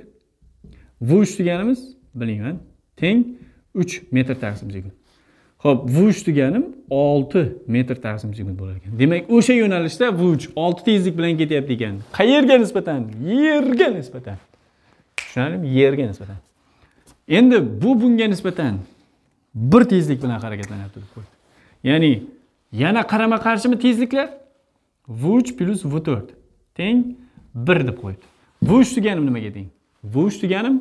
V3 deganimiz bilingman, teng 3 metr taqsim sekund. Xo'p, V3 deganim 6 metr taqsim sekund bo'lar ekan. Demak, o'sha yo'nalishda V3 6 tezlik bilan ketyapti ekan. Qayerga nisbatan? Yerga nisbatan. tushunarlimi yerga nisbatan endi bu bunga nisbatan bir tezlik bilan harakatlanyapti deb harakatlanadi ya'ni yana qarama qarshimi tezliklar v uch plyus v to'rt teng bir deb qo'ydi v uch deganim nimaga teng v uch deganim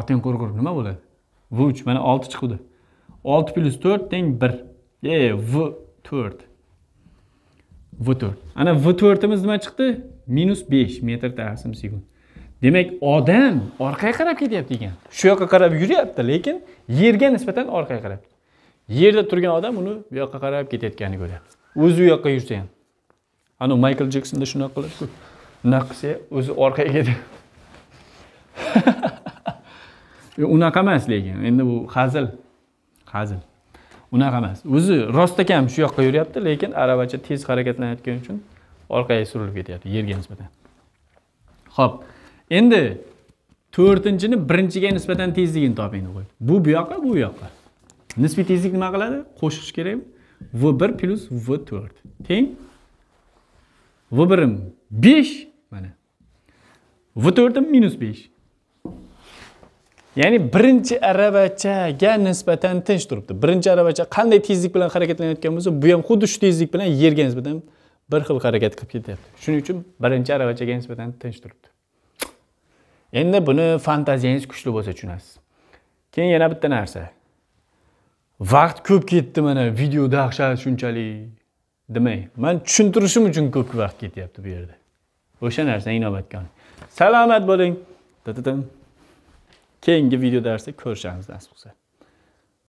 otang qo'rqur nima bo'ladi v uch mana olti chiquvdi olti plyus to'rt teng bir e v to'rt v to'rt ana v to'rtimiz nima chiqdi minus besh metr taqsim sekund demak odam orqaga qarab ketyapti ekan shu yoqqa qarab yuryapti lekin yerga nisbatan orqaga qarab yerda turgan odam uni bu yoqqa qarab ketayotganini ko'ryapti o'zi u yoqqa yursa ham anavi maykl jeksonda shunaqa qiladiku unaqa qilsa o'zi orqaga ketyapti e, unaqa emas lekin endi bu hazil hazil unaqa emas o'zi rostakam shu yoqqa yuryapti lekin aravacha tez harakatlanayotgani uchun orqaga surilib ketyapti yerga nisbatan ho'p endi to'rtinchini birinchiga nisbatan tezligini topingni qo'ydi bu bu yoqqa bu bu yoqqa nisbiy tezlik nima qiladi qo'shish kerak v bir plyus v to'rt teng v birim besh mana v to'rtim minus besh ya'ni birinchi aravachaga nisbatan tinch turibdi birinchi aravacha qanday tezlik bilan harakatlanayotgan bo'lsa bu ham xuddi shu tezlik bilan yerga nisbatan bir xil harakat qilib ketyapti shuning uchun birinchi aravachaga nisbatan tinch turibdi endi buni fantaziyangiz kuchli bo'lsa tushunasiz keyin yana bitta narsa vaqt ko'p ketdi mana video dahshat shunchalik demang man tushuntirishim uchun ko'p vaqt ketyapti bu yerda o'sha narsani inobatga oling salomat bo'ling keyingi video darsda ko'rishamiz nasib qilsa